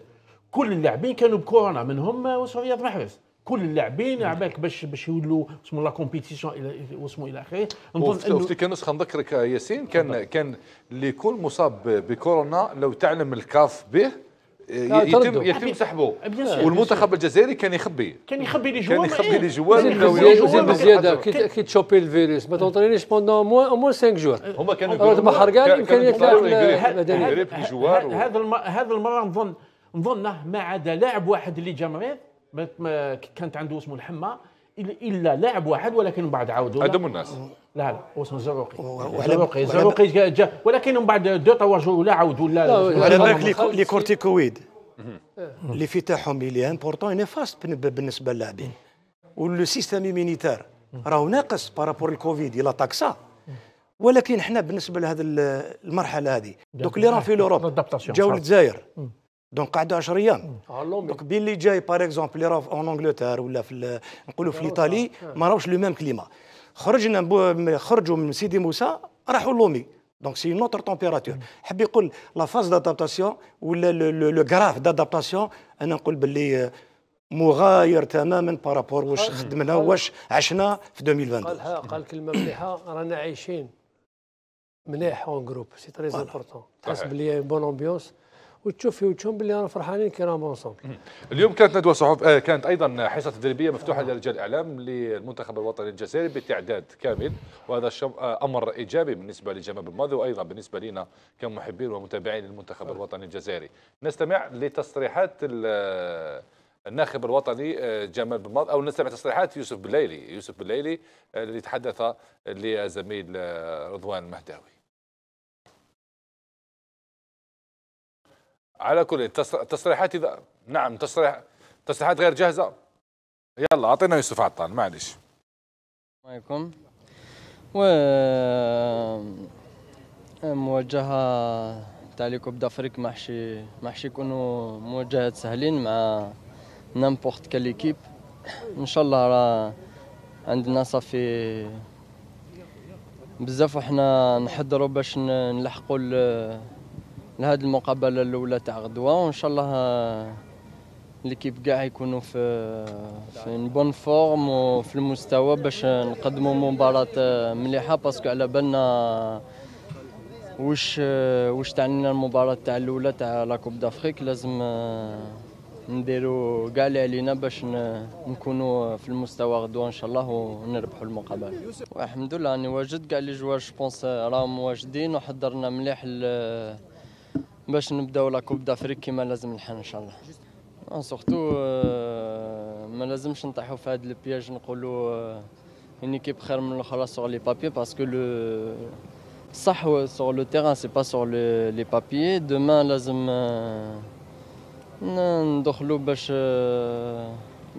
كل اللاعبين كانوا بكورونا منهم وسورياض محرز كل اللاعبين عباك باش باش يولوا اسمه لا كومبيتيسيون الى واسمه الى اخره نظن كان نسخه نذكرك ياسين كان طبعا. كان اللي يكون مصاب بكورونا لو تعلم الكاف به يتم يتم سحبه والمنتخب الجزائري كان يخبي كان يخبي لي جوال كان يخبي لي جوال زيد بزياده كي تشوبي الفيروس ما تونطرينيش بوندون مو مو 5 جوار هما كانوا يقولوا هذا المره نظن نظنه ما عدا لاعب واحد اللي جا مريض كانت عنده اسمه الحمى الا لاعب واحد ولكن من بعد عاودوا ادم الناس لا لا اسمه الزروقي الزروقي الزروقي جا ولكن من بعد دو توا جو لا عاودوا لا بالك لي كورتيكويد اللي في تاعهم اللي امبورطون نيفاست بالنسبه للاعبين ولو سيستيم مينيتار راهو ناقص بارابور الكوفيد الى تاكسا ولكن احنا بالنسبه لهذه المرحله هذه دوك اللي راه في لوروب جاو للجزائر دونك قعدوا 10 ايام دونك بين اللي جاي باغ اكزومبل اللي راه اون انجلتر ولا في نقولوا في ايطالي ما راهوش لو ميم كليما خرجنا خرجوا من سيدي موسى راحوا لومي دونك سي نوتر تومبيراتور حب يقول لا فاز دادابتاسيون ولا لو غراف دادابتاسيون انا نقول باللي مغاير تماما بارابور واش خدمنا واش عشنا في 2020 قالها قال كلمه مليحه رانا عايشين مليح اون جروب سي تري امبورتون تحس بلي بون امبيونس وتشوف في وجههم باللي رانا فرحانين كرام راهم اليوم كانت ندوه صحف آه كانت ايضا حصه تدريبيه مفتوحه آه. لرجال الاعلام للمنتخب الوطني الجزائري بتعداد كامل وهذا الشم... آه امر ايجابي بالنسبه لجمال ماضي وايضا بالنسبه لنا كمحبين ومتابعين للمنتخب آه. الوطني الجزائري. نستمع لتصريحات آه، الناخب الوطني آه، جمال بماض او نستمع تصريحات يوسف بليلي يوسف بليلي الذي آه، تحدث لزميل رضوان المهداوي. على كل تصريحات اذا نعم تصريح تصريحات غير جاهزه يلا اعطينا يوسف عطان معلش عليكم و موجهه تاع ليكوب دافريك ماشي ماشي يكونوا مواجهات سهلين مع نامبورت كال ايكيب ان شاء الله راه عندنا صافي بزاف وحنا نحضروا باش نلحقوا لهذه المقابله الاولى تاع غدوه وان شاء الله ليكيب كاع يكونوا في في بون فورم وفي المستوى باش نقدموا مباراه مليحه باسكو على بالنا واش واش تعنينا المباراه تاع الاولى تاع لا كوب دافريك لازم نديروا كاع اللي علينا باش نكونوا في المستوى غدوه ان شاء الله ونربحوا المقابله والحمد لله راني واجد كاع لي جوار جو بونس راهم واجدين وحضرنا مليح باش نبداو لا كوب دافريك كيما لازم نحن ان شاء الله سورتو euh, ما لازمش نطيحوا في هذا البياج نقولوا اون ايكيب خير من الاخرى سور لي بابي باسكو لو صح سور لو تيران سي با سور لي بابي دوما لازم euh، ندخلوا باش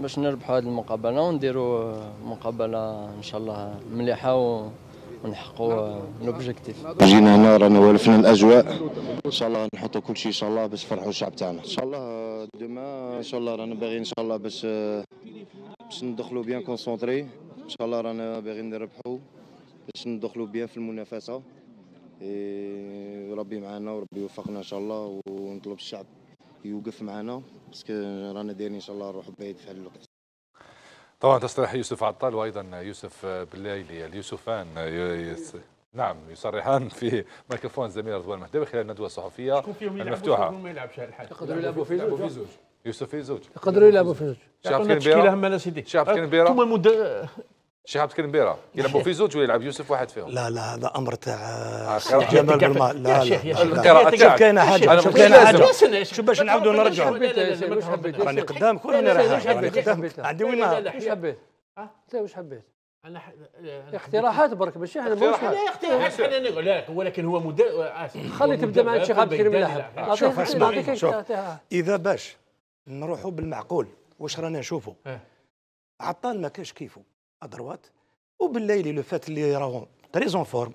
باش نربحوا هذه المقابله ونديروا مقابله ان شاء الله مليحه و ونحققوا لوبجيكتيف نعم. نعم. جينا هنا رانا والفنا الاجواء ان شاء الله نحطوا كل شيء ان شاء الله باش نفرحوا الشعب تاعنا ان شاء الله دوما ان شاء الله رانا باغيين ان شاء الله باش باش ندخلوا بيان كونسونطري ان شاء الله رانا باغيين نربحوا باش ندخلوا بيان في المنافسه وربي معنا وربي يوفقنا ان شاء الله ونطلب الشعب يوقف معنا باسكو رانا دايرين ان شاء الله نروحوا بعيد في هذا الوقت طبعا تصريح يوسف عطال وايضا يوسف آه، بالليلي اليوسفان آه، إيه. نعم يصرحان في ميكروفون زميل رضوان المهدوي خلال الندوه الصحفية المفتوحه يقدروا يلعبوا في زوج يوسف في زوج يقدروا يلعبوا في زوج بيرا شاف كان بيرا الشيخ عبد الكريم بيرا يلعبوا في زوج ولا يلعب يوسف واحد فيهم؟ لا لا هذا امر تاع آه، جمال بالماء لا لا القراءة شوف كاينه حاجه شوف كاينه حاجه شوف باش نعاودوا نرجعوا راني قدامك ولا راني قدام عندي وين واش حبيت؟ انت واش حبيت؟ انا اقتراحات برك ماشي احنا مش لا اقتراحات انا نقول لك ولكن هو آه، اسف خلي تبدا مع الشيخ عبد الكريم شوف اسمع شوف اذا باش نروحوا بالمعقول واش رانا نشوفوا اه. عطال ما كاش كيفه ادروات وبالليلي وبالليل لو فات اللي راهو تري زون فورم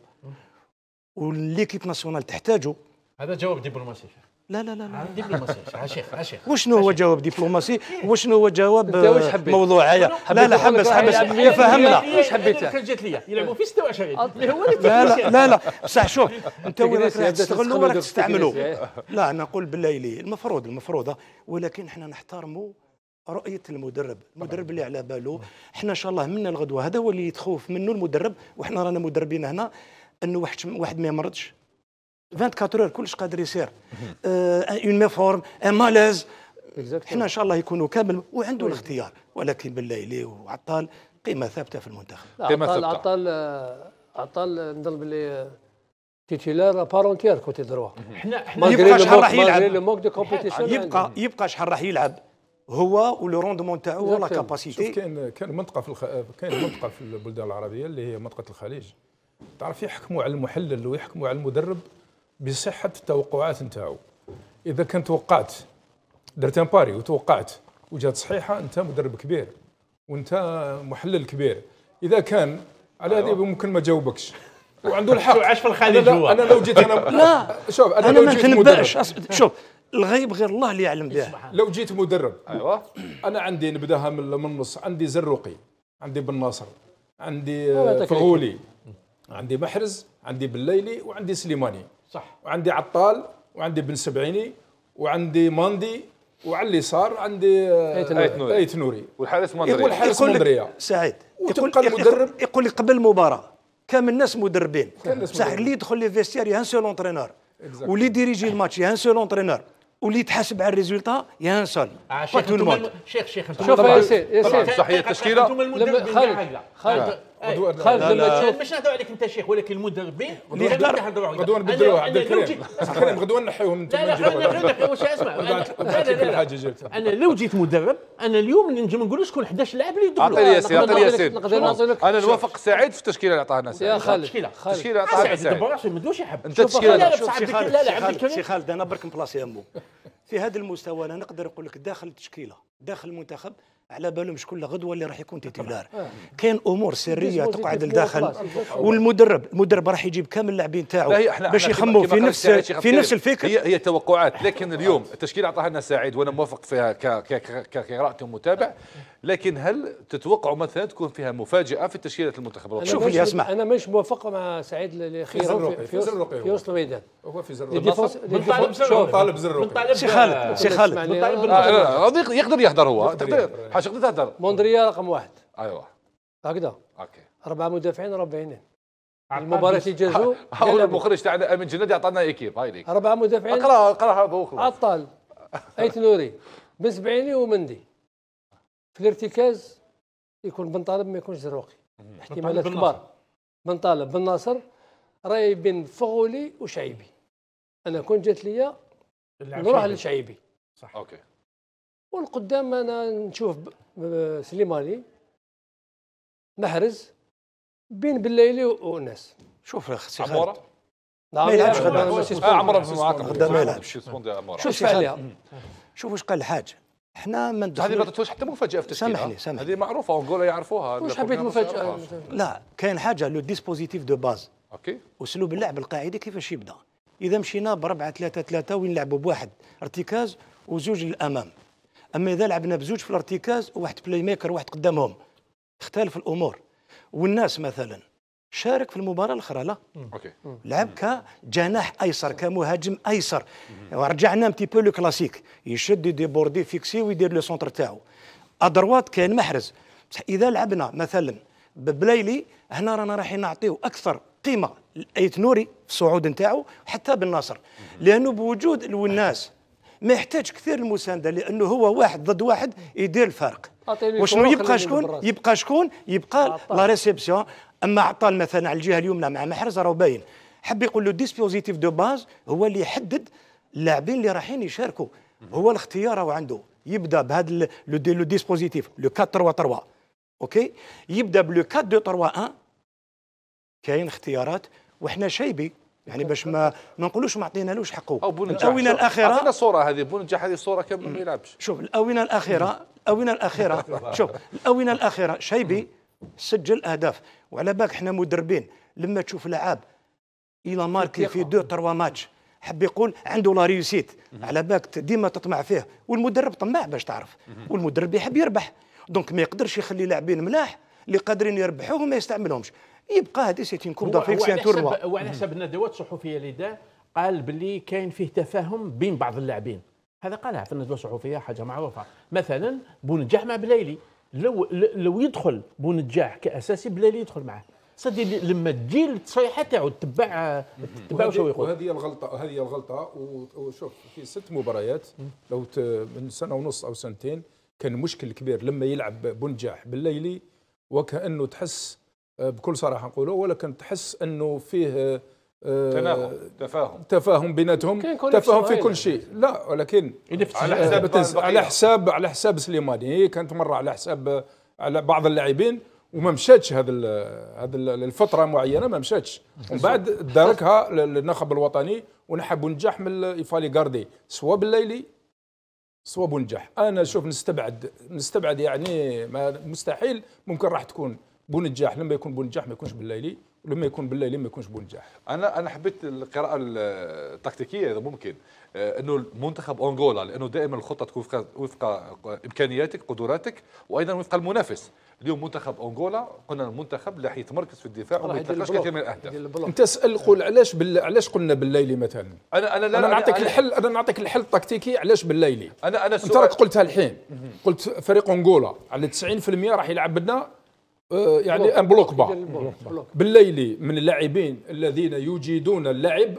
والليكيب ناسيونال تحتاجه هذا جواب دبلوماسي لا لا لا لا دبلوماسي عشيخ عشيخ وشنو هو جواب دبلوماسي وشنو هو جواب موضوعيه لا لا حبس حبس فهمنا واش حبيتها جات ليا يلعبوا في 26 اللي هو لا لا لا بصح شوف انت وين راك تستغلوا وراك تستعملوا لا انا نقول بالله المفروض المفروض ولكن احنا نحترموا رؤيه المدرب المدرب اللي على باله احنا ان شاء الله منا الغدوه هذا هو اللي يتخوف منه المدرب وحنا رانا مدربين هنا انه واحد واحد ما يمرضش 24 اور كلش قادر يسير اون مي فورم ان مالاز احنا ان شاء الله يكونوا كامل وعنده الاختيار ولكن بالليلي وعطال قيمه ثابته في المنتخب قيمه ثابته عطال آه، عطال نظن باللي تيتيلار بارونتيير كوتي دروا احنا احنا يبقى شحال راح يلعب يبقى يبقى شحال راح يلعب هو ولو تاعو ولا كاباسيتي شوف كاين كاين منطقه في الخ... كاين منطقه في البلدان العربيه اللي هي منطقه الخليج تعرف يحكموا على المحلل ويحكموا على المدرب بصحه التوقعات نتاعو اذا كان توقعت درت ان باري وتوقعت وجات صحيحه انت مدرب كبير وانت محلل كبير اذا كان على هذه أيوة. ممكن ما جاوبكش وعنده الحق عاش في الخليج هو انا لو جيت انا لا شوف انا, أنا لو جيت ما تنبأش شوف الغيب غير الله اللي يعلم إيه، به لو جيت مدرب ايوه انا عندي نبداها من النص عندي زروقي عندي بن ناصر عندي فغولي عندي محرز عندي بالليلي وعندي سليماني صح وعندي عطال وعندي بن سبعيني وعندي ماندي وعلى اليسار عندي آه، ايت نوري آيت نوري. والحارس مندريا والحارس مندريا سعيد وتبقى المدرب يقول لي قبل المباراه كامل الناس مدربين صح اللي يدخل لي فيستير يا ان لونترينور واللي ديريجي الماتش يا ان لونترينور واللي يتحاسب على الريزولتا ينصل آه، قلت شيخ شيخ شوف يا سيد يا سيد صحيح التشكيله خالد خالد إيه، خالد لما تشوف مش نهضروا عليك انت شيخ ولكن المدربين نهضر غدوة نبدلوها عبد الكريم غدوة نعم، نحيوهم لا لا خلينا واش اسمع انا لو جيت مدرب انا اليوم نجم نقول شكون 11 لاعب اللي يدخلوا عطيه ياسين عطيه ياسين انا نوافق سعيد في التشكيله اللي عطاها سعيد يا خالد التشكيله آه، عطاها سعيد دبر راسه ما دوش يحب انت التشكيله لا لا عبد الكريم شي خالد انا برك مبلاصي امو في هذا المستوى انا نقدر نقول لك داخل التشكيله داخل المنتخب على بالهم شكون غدوه اللي راح يكون تيتولار كاين امور سريه تقعد لداخل والمدرب المدرب راح يجيب كامل اللاعبين تاعو باش يخموا في نفس في نفس الفكر هي هي توقعات لكن اليوم التشكيل اعطاها لنا سعيد وانا موافق فيها كقراءه ومتابع لكن هل تتوقعوا مثلا تكون فيها مفاجاه في تشكيله المنتخب الوطني شوف اسمع انا مش موافق مع سعيد الاخير في وسط الميدان هو في زر الرقي طالب زر الرقي سي خالد سي خالد يقدر يحضر هو اش كنت تهضر موندريا رقم واحد ايوا هكذا اوكي اربعه مدافعين ربعينين المباراة اللي جازو هو المخرج تاعنا امين جناد عطانا ايكيب هاي ليك اربعه مدافعين اقرا اقراها بوخلص عطال ايت نوري بن سبعيني ومندي في الارتكاز يكون بن طالب ما يكونش زروقي احتمالات كبار بن طالب بن ناصر راي بين فغولي وشعيبي انا كون جات ليا نروح لشعيبي صح اوكي والقدام انا نشوف سليماني محرز بين بالليلي وناس شوف اختي عموره نعم ما يلعبش قدام عمره ما يلعبش شوف شوف شوف واش قال الحاج احنا ما ندخلوش هذه ما تعطيوش حتى مفاجاه في التشكيله سامحني سامحني هذه معروفه ونقولها يعرفوها واش حبيت مفاجاه لا كاين حاجه لو ديسبوزيتيف دو باز اوكي اسلوب اللعب القاعدي كيفاش يبدا اذا مشينا ب 4 3 3 وين نلعبوا بواحد ارتكاز وزوج للامام اما اذا لعبنا بزوج في الارتكاز وواحد بلاي ميكر واحد قدامهم اختلف الامور والناس مثلا شارك في المباراه الاخرى لا اوكي لعب كجناح ايسر كمهاجم ايسر ام تي بو لو كلاسيك يشد يديبوردي فيكسي ويدير لو سونتر تاعو ادروات كان محرز بصح اذا لعبنا مثلا ببلايلي هنا رانا رايحين نعطيو اكثر قيمه لايت نوري في الصعود نتاعو حتى بالنصر لانه بوجود الناس ما يحتاج كثير المسانده لانه هو واحد ضد واحد يدير الفرق وشنو يبقى شكون يبقى شكون يبقى لا ريسبسيون اما عطى مثلا على الجهه اليمنى مع محرز راه باين حب يقول له ديسبوزيتيف دو باز هو اللي يحدد اللاعبين اللي رايحين يشاركوا هو الاختيار راهو عنده يبدا بهذا لو دي لو ديسبوزيتيف لو 4 3 3 اوكي يبدا بلو 4 2 3 1 كاين اختيارات وحنا شايبي يعني باش ما ما نقولوش ما عطينالوش حقه او بونجاح الاونه الاخيره عطينا صوره هذه بونجاح هذه صوره كامل ما يلعبش شوف الاونه الاخيره الاونه الاخيره شوف الاونه الاخيره شيبي سجل اهداف وعلى بالك احنا مدربين لما تشوف لعاب الى ماركي في دو تروا ماتش حب يقول عنده لا ريوسيت على بالك ديما تطمع فيه والمدرب طماع باش تعرف والمدرب يحب يربح دونك ما يقدرش يخلي لاعبين ملاح اللي قادرين يربحوه وما يستعملهمش يبقى هذه سيتي كوب دافريك سي ان تورنوا وعلى حسب الندوات الصحفيه اللي قال بلي كاين فيه تفاهم بين بعض اللاعبين هذا قالها في الندوه الصحفيه حاجه معروفه مثلا بونجاح مع بلايلي لو لو يدخل بونجاح كاساسي بلايلي يدخل معاه صدي لما تجي التصيحه تاعو تتبع تتبع واش هو يقول وهذه الغلطه هذه الغلطه وشوف في ست مباريات لو من سنه ونص او سنتين كان مشكل كبير لما يلعب بونجاح بالليلي وكانه تحس آه، بكل صراحه نقوله ولكن تحس انه فيه آه، تفاهم تفاهم بيناتهم تفاهم في كل يعني. شيء لا ولكن على حساب على حساب على حساب سليماني كانت مره على حساب على بعض اللاعبين وما مشاتش هذا هذا الفتره معينه ما مشاتش ومن بعد داركها للنخب الوطني ونحب نجاح من ايفالي غاردي سواء بالليلي صواب ونجح انا شوف نستبعد نستبعد يعني ما مستحيل ممكن راح تكون بونجاح لما يكون بونجاح ما يكونش بالليلي ولما يكون بالليلي ما يكونش بونجاح انا انا حبيت القراءه التكتيكيه اذا ممكن آه، انه المنتخب انغولا لانه دائما الخطه تكون وفق امكانياتك قدراتك وايضا وفق المنافس اليوم منتخب انغولا قلنا المنتخب اللي حيتمركز في الدفاع وما يتلقاش كثير من الاهداف انت اسال قول علاش بال... علاش قلنا بالليلي مثلا انا انا لا انا نعطيك أنا... الحل انا نعطيك الحل التكتيكي علاش بالليلي انا انا انت راك قلتها الحين قلت فريق انغولا على 90% راح يلعب بدنا آه، يعني ان بلوك با بالليلي من اللاعبين الذين يجيدون اللعب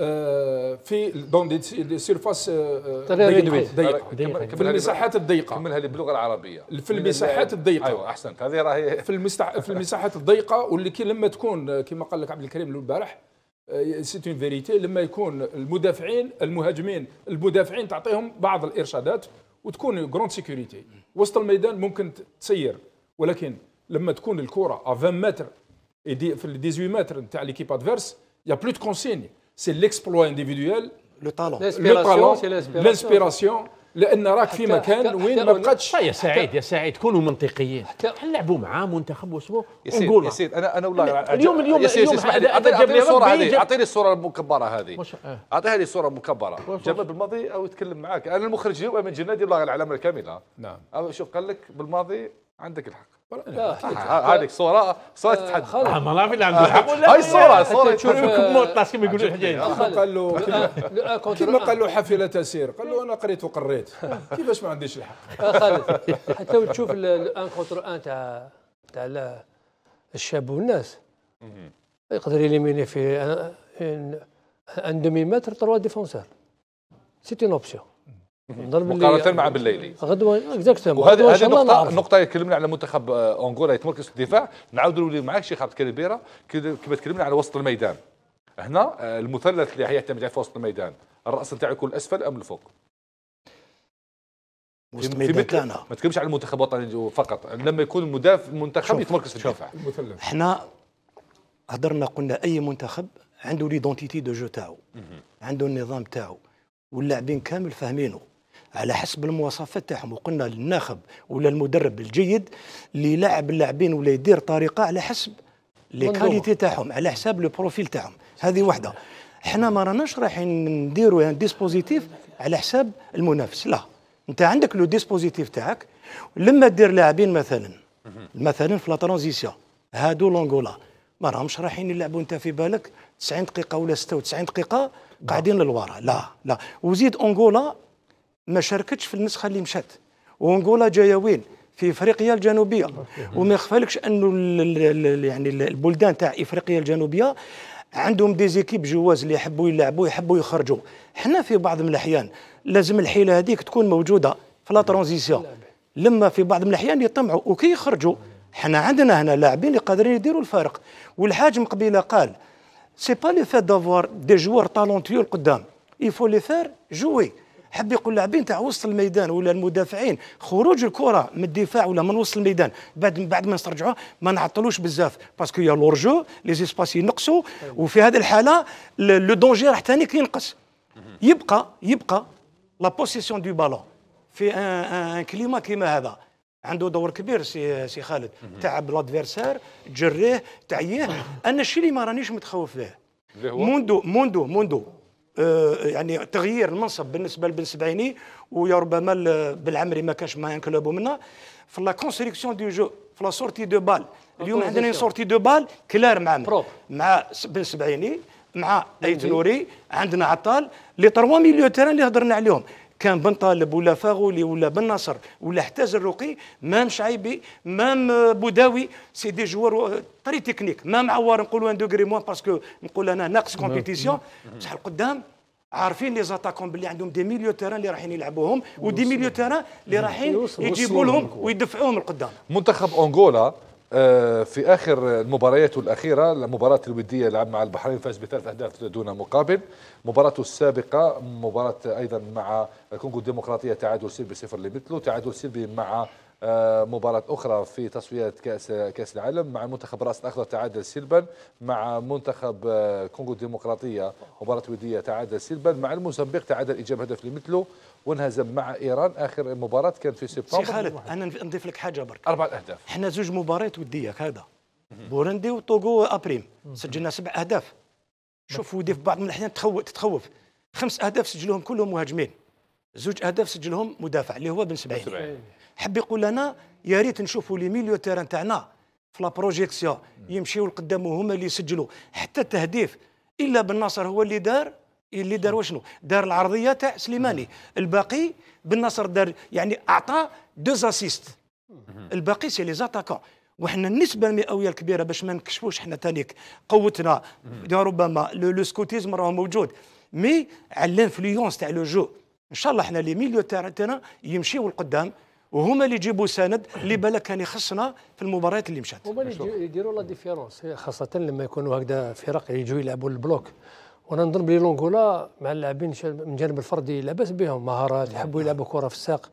آه، في دون دي سيرفاس ضيقه آه، آه، طيب، في المساحات الضيقه كملها لي باللغه العربيه في المساحات أيوة، الضيقه ايوه احسنت هذه راهي في المساحات في المساحات الضيقه واللي كي لما تكون كما قال لك عبد الكريم البارح سيت اون فيريتي لما يكون المدافعين المهاجمين المدافعين تعطيهم بعض الارشادات وتكون جروند سيكوريتي وسط الميدان ممكن تسير ولكن لما تكون الكره 20 متر في ال 18 متر نتاع ليكيب ادفيرس يا بلو دو كونسيني سي ليكسبلوا انديفيديوال لو طالون لو طالون لانسبيراسيون لان راك في مكان وين ما بقاتش طيب يا سعيد يا سعيد كونوا منطقيين نلعبوا مع منتخب واسمه ونقول يا سيد انا انا والله اليوم اليوم اليوم اعطيني الصوره هذه اعطيني الصوره المكبره هذه اعطيها لي الصوره المكبره جاب بالماضي او يتكلم معاك انا المخرج اليوم من جنادي الله العلامه الكامله نعم شوف قال لك بالماضي عندك الحق هذيك صوره صوره آه، تتحدى آه، ما لا في اللي عنده الحق آه، هاي الصوره الصوره تشوف كم طاش قال له كيما قال له حافله تسير قال له انا قريت وقريت كيفاش ما عنديش الحق خالد حتى تشوف الان كونتر ان تاع تاع الشاب والناس يقدر يليميني في ان دومي متر تروا ديفونسور سيت اون اوبسيون مقارنه يعني مع بالليلي غدوه اكزاكتومون وهذه هذه نقطه نقطه تكلمنا على منتخب اونغولا آه، يتمركز في الدفاع نعاود نولي معاك شيخ عبد الكريم بيرا كما تكلمنا على وسط الميدان هنا آه، المثلث اللي يعتمد في وسط الميدان الراس نتاعو يكون الاسفل ام الفوق وسط الميدان ما تكلمش على المنتخب الوطني فقط لما يكون المدافع المنتخب يتمركز في الدفاع احنا هضرنا قلنا اي منتخب عنده ليدونتيتي دو جو تاعو عنده النظام تاعو واللاعبين كامل فاهمينه على حسب المواصفات تاعهم وقلنا للناخب ولا المدرب الجيد اللي يلعب اللاعبين ولا يدير طريقه على حسب لي كاليتي تاعهم على حساب لو بروفيل تاعهم هذه وحده احنا ما راناش رايحين نديروا ديسبوزيتيف على حساب المنافس لا انت عندك لو ديسبوزيتيف تاعك لما دير لاعبين مثلا مثلا في لا ترانزيسيون هادو لونغولا ما راهمش رايحين يلعبوا انت في بالك 90 دقيقه ولا 96 دقيقه قاعدين للورا لا لا وزيد انغولا ما شاركتش في النسخه اللي مشات وانغولا جايه وين في افريقيا الجنوبيه وما يخفالكش انه يعني البلدان تاع افريقيا الجنوبيه عندهم ديزيكيب جواز اللي يحبوا يلعبوا يحبوا يخرجوا حنا في بعض من الاحيان لازم الحيله هذيك تكون موجوده في لا ترانزيسيون لما في بعض من الاحيان يطمعوا وكي يخرجوا حنا عندنا هنا لاعبين اللي قادرين يديروا الفارق والحاجم قبيله قال سي با لي فات دافوار دي جوار تالونتيو القدام يفو لي فار جوي حب يقول لاعبين تاع وسط الميدان ولا المدافعين خروج الكره من الدفاع ولا من وسط الميدان بعد بعد ما نسترجعوه ما نعطلوش بزاف باسكو يا لورجو لي زيسباس ينقصوا طيب. وفي هذه الحاله لو دونجي راح ثاني كينقص يبقى يبقى لا بوسيسيون دو بالون في ان كليما كيما هذا عنده دور كبير سي سي خالد تعب لادفيرسير تجريه تعييه انا الشيء اللي ما رانيش متخوف به منذ منذ منذ آه، يعني تغيير المنصب بالنسبه لبن سبعيني ويا ربما بالعمري ما كانش ما ينقلبوا منه في لا كونستركسيون دو جو في لا سورتي دو بال اليوم عندنا سورتي دو بال كلار مع مع بن سبعيني مع ايت نوري عندنا عطال لي تروا ميليو تيران اللي هضرنا عليهم كان بن طالب ولا فاغولي ولا بن نصر ولا حتى زروقي مام شعيبي مام بوداوي سي دي جوار طري تكنيك مام عوار نقولوا ان دوغري موان باسكو نقول انا ناقص كومبيتيسيون بصح القدام عارفين لي زاتاكون باللي عندهم دي ميليو تيران اللي رايحين يلعبوهم ودي ميليو تيران اللي رايحين يجيبوا لهم ويدفعوهم القدام منتخب انغولا آه، في اخر المباريات الاخيره المباراه الوديه لعب مع البحرين فاز بثلاث اهداف دون مقابل مباراته السابقه مباراه ايضا مع الكونغو الديمقراطيه تعادل سلبي صفر لمثله تعادل سلبي مع آه، مباراة أخرى في تصفيات كأس كأس العالم مع منتخب رأس الأخضر تعادل سلبا مع منتخب آه، كونغو الديمقراطية مباراة ودية تعادل سلبا مع الموزمبيق تعادل إيجاب هدف لمثله وانهزم مع ايران اخر مباراه كان في سبتمبر سي خالد انا نضيف لك حاجه برك اربع اهداف احنا زوج مباريات وديه هذا بورندي وطوغو ابريم سجلنا سبع اهداف شوف ودي في بعض من الاحيان تخوف تتخوف خمس اهداف سجلهم كلهم مهاجمين زوج اهداف سجلهم مدافع اللي هو بن سبعين حب يقول لنا يا ريت نشوفوا لي ميليو تيران تاعنا في لابروجيكسيون يمشيوا لقدام وهما اللي يسجلوا حتى التهديف الا بن ناصر هو اللي دار اللي دار وشنو دار العرضيه تاع سليماني الباقي بن نصر دار يعني اعطى دو اسيست الباقي سي لي وحنا النسبه المئويه الكبيره باش ما نكشفوش حنا تانيك قوتنا ربما لو سكوتيزم راه موجود مي على الانفلونس تاع لو جو ان شاء الله حنا لي ميليو تاعنا يمشيو لقدام وهما اللي يجيبوا سند اللي بالك كان يخصنا في المباريات اللي مشات هما اللي يديروا لا ديفيرونس خاصه لما يكونوا هكذا فرق يجوا يلعبوا البلوك وانا نظن بلي لونغولا مع اللاعبين من جانب الفردي لاباس بهم مهارات يحبوا يلعبوا كره في الساق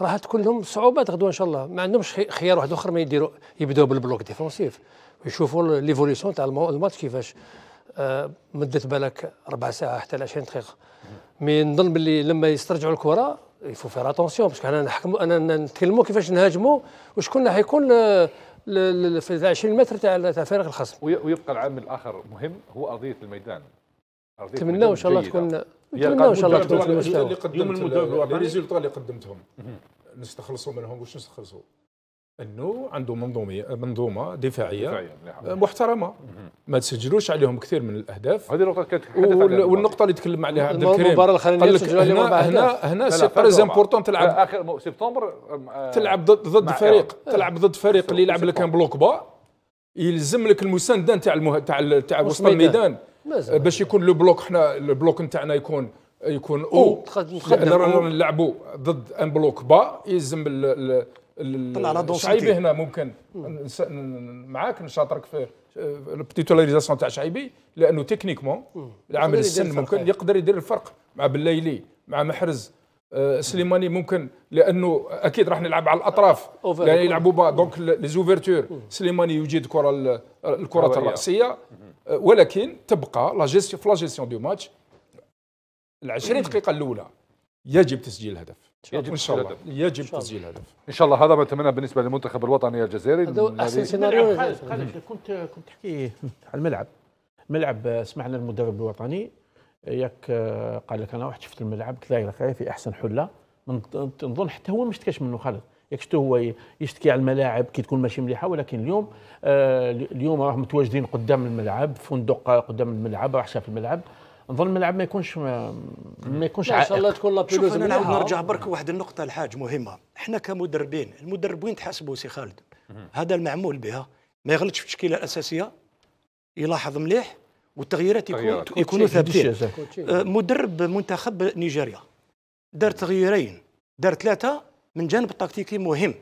راح تكون لهم صعوبات غدوه ان شاء الله ما عندهمش خيار واحد اخر ما يديروا يبداوا بالبلوك ديفونسيف ويشوفوا ليفوليسيون تاع الماتش كيفاش آه مدت بالك ربع ساعه حتى ل 20 دقيقه مي نظن باللي لما يسترجعوا الكره يفو فير اتونسيون باسكو انا نحكموا انا نتكلموا كيفاش نهاجموا وشكون اللي حيكون في 20 متر تاع فريق الخصم ويبقى العامل الاخر مهم هو قضيه الميدان نتمنى ان شاء الله تكون نتمنى ان شاء الله تكون في المستوى يوم المدرب الوطني اللي قدمتهم نستخلصوا منهم واش نستخلصوا انه عنده منظومه منظومه دفاعيه, دفاعية نعم. محترمه ما تسجلوش عليهم كثير من الاهداف هذه النقطه كانت والنقطه اللي تكلم عليها عبد الكريم المباراه الاخرانيه سجلوا هنا هنا هنا سي بريز امبورتون تلعب آه، اخر سبتمبر آه، آه، تلعب ضد فريق تلعب ضد فريق اللي يلعب لك ان بلوك با يلزم لك المسانده تاع تاع تاع وسط الميدان باش يكون لو بلوك حنا لو بلوك نتاعنا يكون يكون او لان رانا نلعبوا ضد ان بلوك با يلزم الشعيبي هنا ممكن معاك نشاطرك في البتيتولاريزاسيون تاع شعيبي لانه تكنيكمون العامل السن ممكن يقدر يدير الفرق مع بالليلي مع محرز آه، سليماني ممكن لانه اكيد راح نلعب على الاطراف يعني يلعبوا با دونك لي زوفرتور سليماني يجيد كره الكره الراسيه ولكن تبقى لا جيستيون في لا جيستيون دو ماتش ال 20 دقيقه الاولى يجب تسجيل الهدف يجب ان شاء الله يجب تسجيل الهدف ان شاء الله هذا ما نتمناه بالنسبه للمنتخب الوطني الجزائري احسن سيناريو كنت كنت تحكي على الملعب ملعب سمعنا المدرب الوطني ياك قال لك انا واحد شفت الملعب كذا في احسن حله نظن حتى هو ما اشتكاش منه خالد شتو هو يشتكي على الملاعب كي تكون ماشي مليحه ولكن اليوم آه اليوم راه متواجدين قدام الملعب فندق قدام الملعب راح شاف الملعب نظن الملعب ما يكونش ما, يكونش عائق ان شاء الله تكون لا بيلوز انا نعاود نرجع برك واحد النقطه الحاج مهمه احنا كمدربين المدربين تحاسبوا سي خالد هذا المعمول بها ما يغلطش في التشكيله الاساسيه يلاحظ مليح والتغييرات يكون يكونوا ثابتين آه، مدرب منتخب نيجيريا دار تغييرين دار ثلاثه من جانب التكتيكي مهم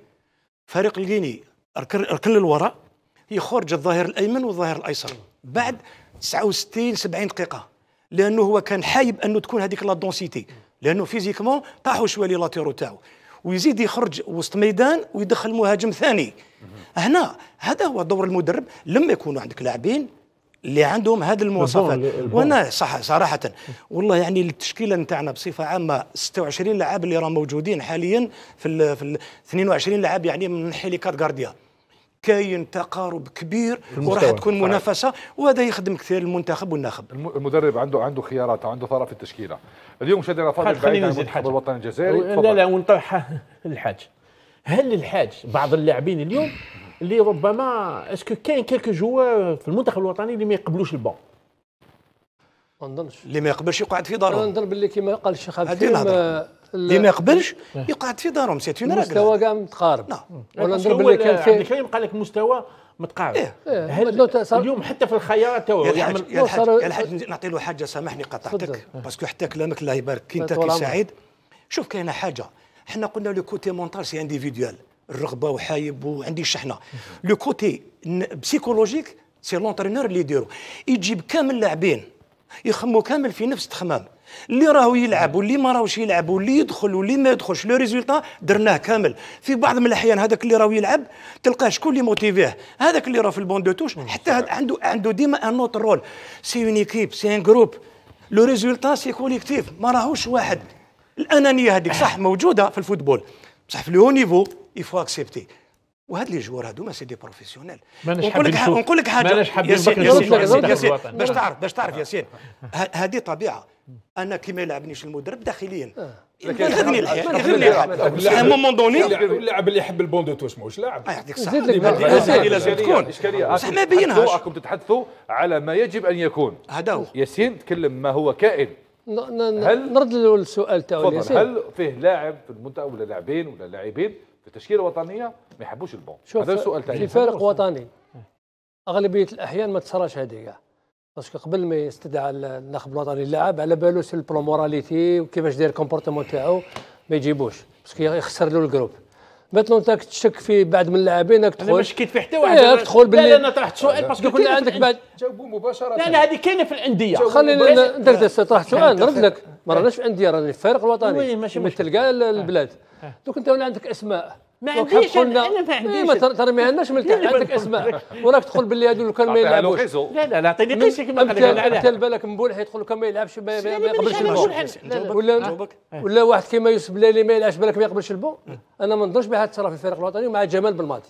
فريق الجيني ركن للوراء يخرج الظهير الايمن والظهير الايسر بعد 69 70 دقيقه لانه هو كان حايب انه تكون هذيك لا دونسيتي لانه فيزيكمون طاحوا شويه لي لاتيرو تاعو ويزيد يخرج وسط ميدان ويدخل مهاجم ثاني هنا هذا هو دور المدرب لما يكونوا عندك لاعبين اللي عندهم هذه المواصفات وانا صح صراحه والله يعني التشكيله نتاعنا بصفه عامه 26 لاعب اللي راهم موجودين حاليا في الـ في الـ 22 لاعب يعني من حيلي كات غارديا كاين تقارب كبير وراح تكون منافسه وهذا يخدم كثير المنتخب والناخب المدرب عنده عنده خيارات وعنده ثراء في التشكيله اليوم شادي رفاضي بعيد عن المنتخب الوطني الجزائري لا لا ونطرح الحاج هل الحاج بعض اللاعبين اليوم اللي ربما اسكو كاين كيلكو جوار في المنتخب الوطني اللي ما يقبلوش البون ما نظنش اللي ما يقبلش يقعد في دارهم نظن باللي كما قال الشيخ عبد آه، اللي ما يقبلش يقعد في دارهم سي اون المستوى كاع متقارب نعم. ولا نظن باللي كان في عبد الكريم قال لك مستوى متقارب إيه. إيه. اليوم حتى في الخيارات تو يعمل يا الحاج, الحاج نعطي له حاجه سامحني قطعتك باسكو حتى كلامك الله يبارك كي انت كي سعيد شوف كاينه حاجه حنا قلنا لو كوتي مونتاج سي انديفيديوال الرغبه وحايب وعندي شحنه لو كوتي بسيكولوجيك سي لونترينور اللي يديرو يجيب كامل اللاعبين يخمو كامل في نفس التخمام اللي راهو يلعب واللي ما راهوش يلعب واللي يدخل واللي ما يدخلش لو ريزولتا درناه كامل في بعض من الاحيان هذاك اللي راهو يلعب تلقاه شكون اللي موتيفيه هذاك اللي راه في البون دو توش حتى عنده عنده ديما ان اوت رول سي اون ايكيب سي ان جروب لو ريزولتا سي كوليكتيف ما راهوش واحد الانانيه هذيك صح موجوده في الفوتبول بصح في لو نيفو يفوا accepter وهاد لي جوار ما سي دي بروفيسيونيل نقول لك نقول لك حاجه ماناش حابين ياسين باش تعرف باش تعرف ياسين هذه طبيعه انا كي ما يلعبنيش المدرب داخليا يغني الحال يغني الحال مومون دوني اللاعب اللي يحب البون دو توش ماهوش لاعب يعطيك الصحه هذه لازم تكون بصح ما بينهاش راكم تتحدثوا على ما يجب ان يكون هذا هو ياسين تكلم ما هو كائن هل نرد للسؤال تاعو ياسين هل فيه لاعب في المنتخب ولا لاعبين ولا لاعبين في التشكيله الوطنيه ما يحبوش البون هذا سؤال ثاني في فارق وطني اغلبيه الاحيان ما تصراش هذه باسكو قبل ما يستدعى الناخب الوطني اللاعب على بالو سي البروموراليتي وكيفاش داير الكومبورتمون تاعو ما يجيبوش باسكو يخسر له الجروب مثلا انت تشك في بعض من اللاعبين راك تدخل انا ما شكيت في حتى واحد إيه، راك تدخل باللي لا انا طرحت سؤال باسكو كنا عندك بعد جاوبوا مباشره لا لا هذه كاينه في الانديه خلينا انت طرحت سؤال نرد لك ما راناش في الانديه راني في الفريق الوطني مثل كاع البلاد آه. دوك انت عندك اسماء ما عنديش انا ما عنديش ترى ما عندناش ملك عندك اسماء وراك تقول باللي هذو لو كان ما يلعبوش لا لا لا عطيني قيس كما قال لك انت بالك مبولح يدخل كان ما يلعبش ما يقبلش البو ولا ولا واحد كيما يوسف بلالي ما يلعبش بالك ما يقبلش البو انا ما نظنش بها تصرف في الفريق الوطني ومع جمال بالماضي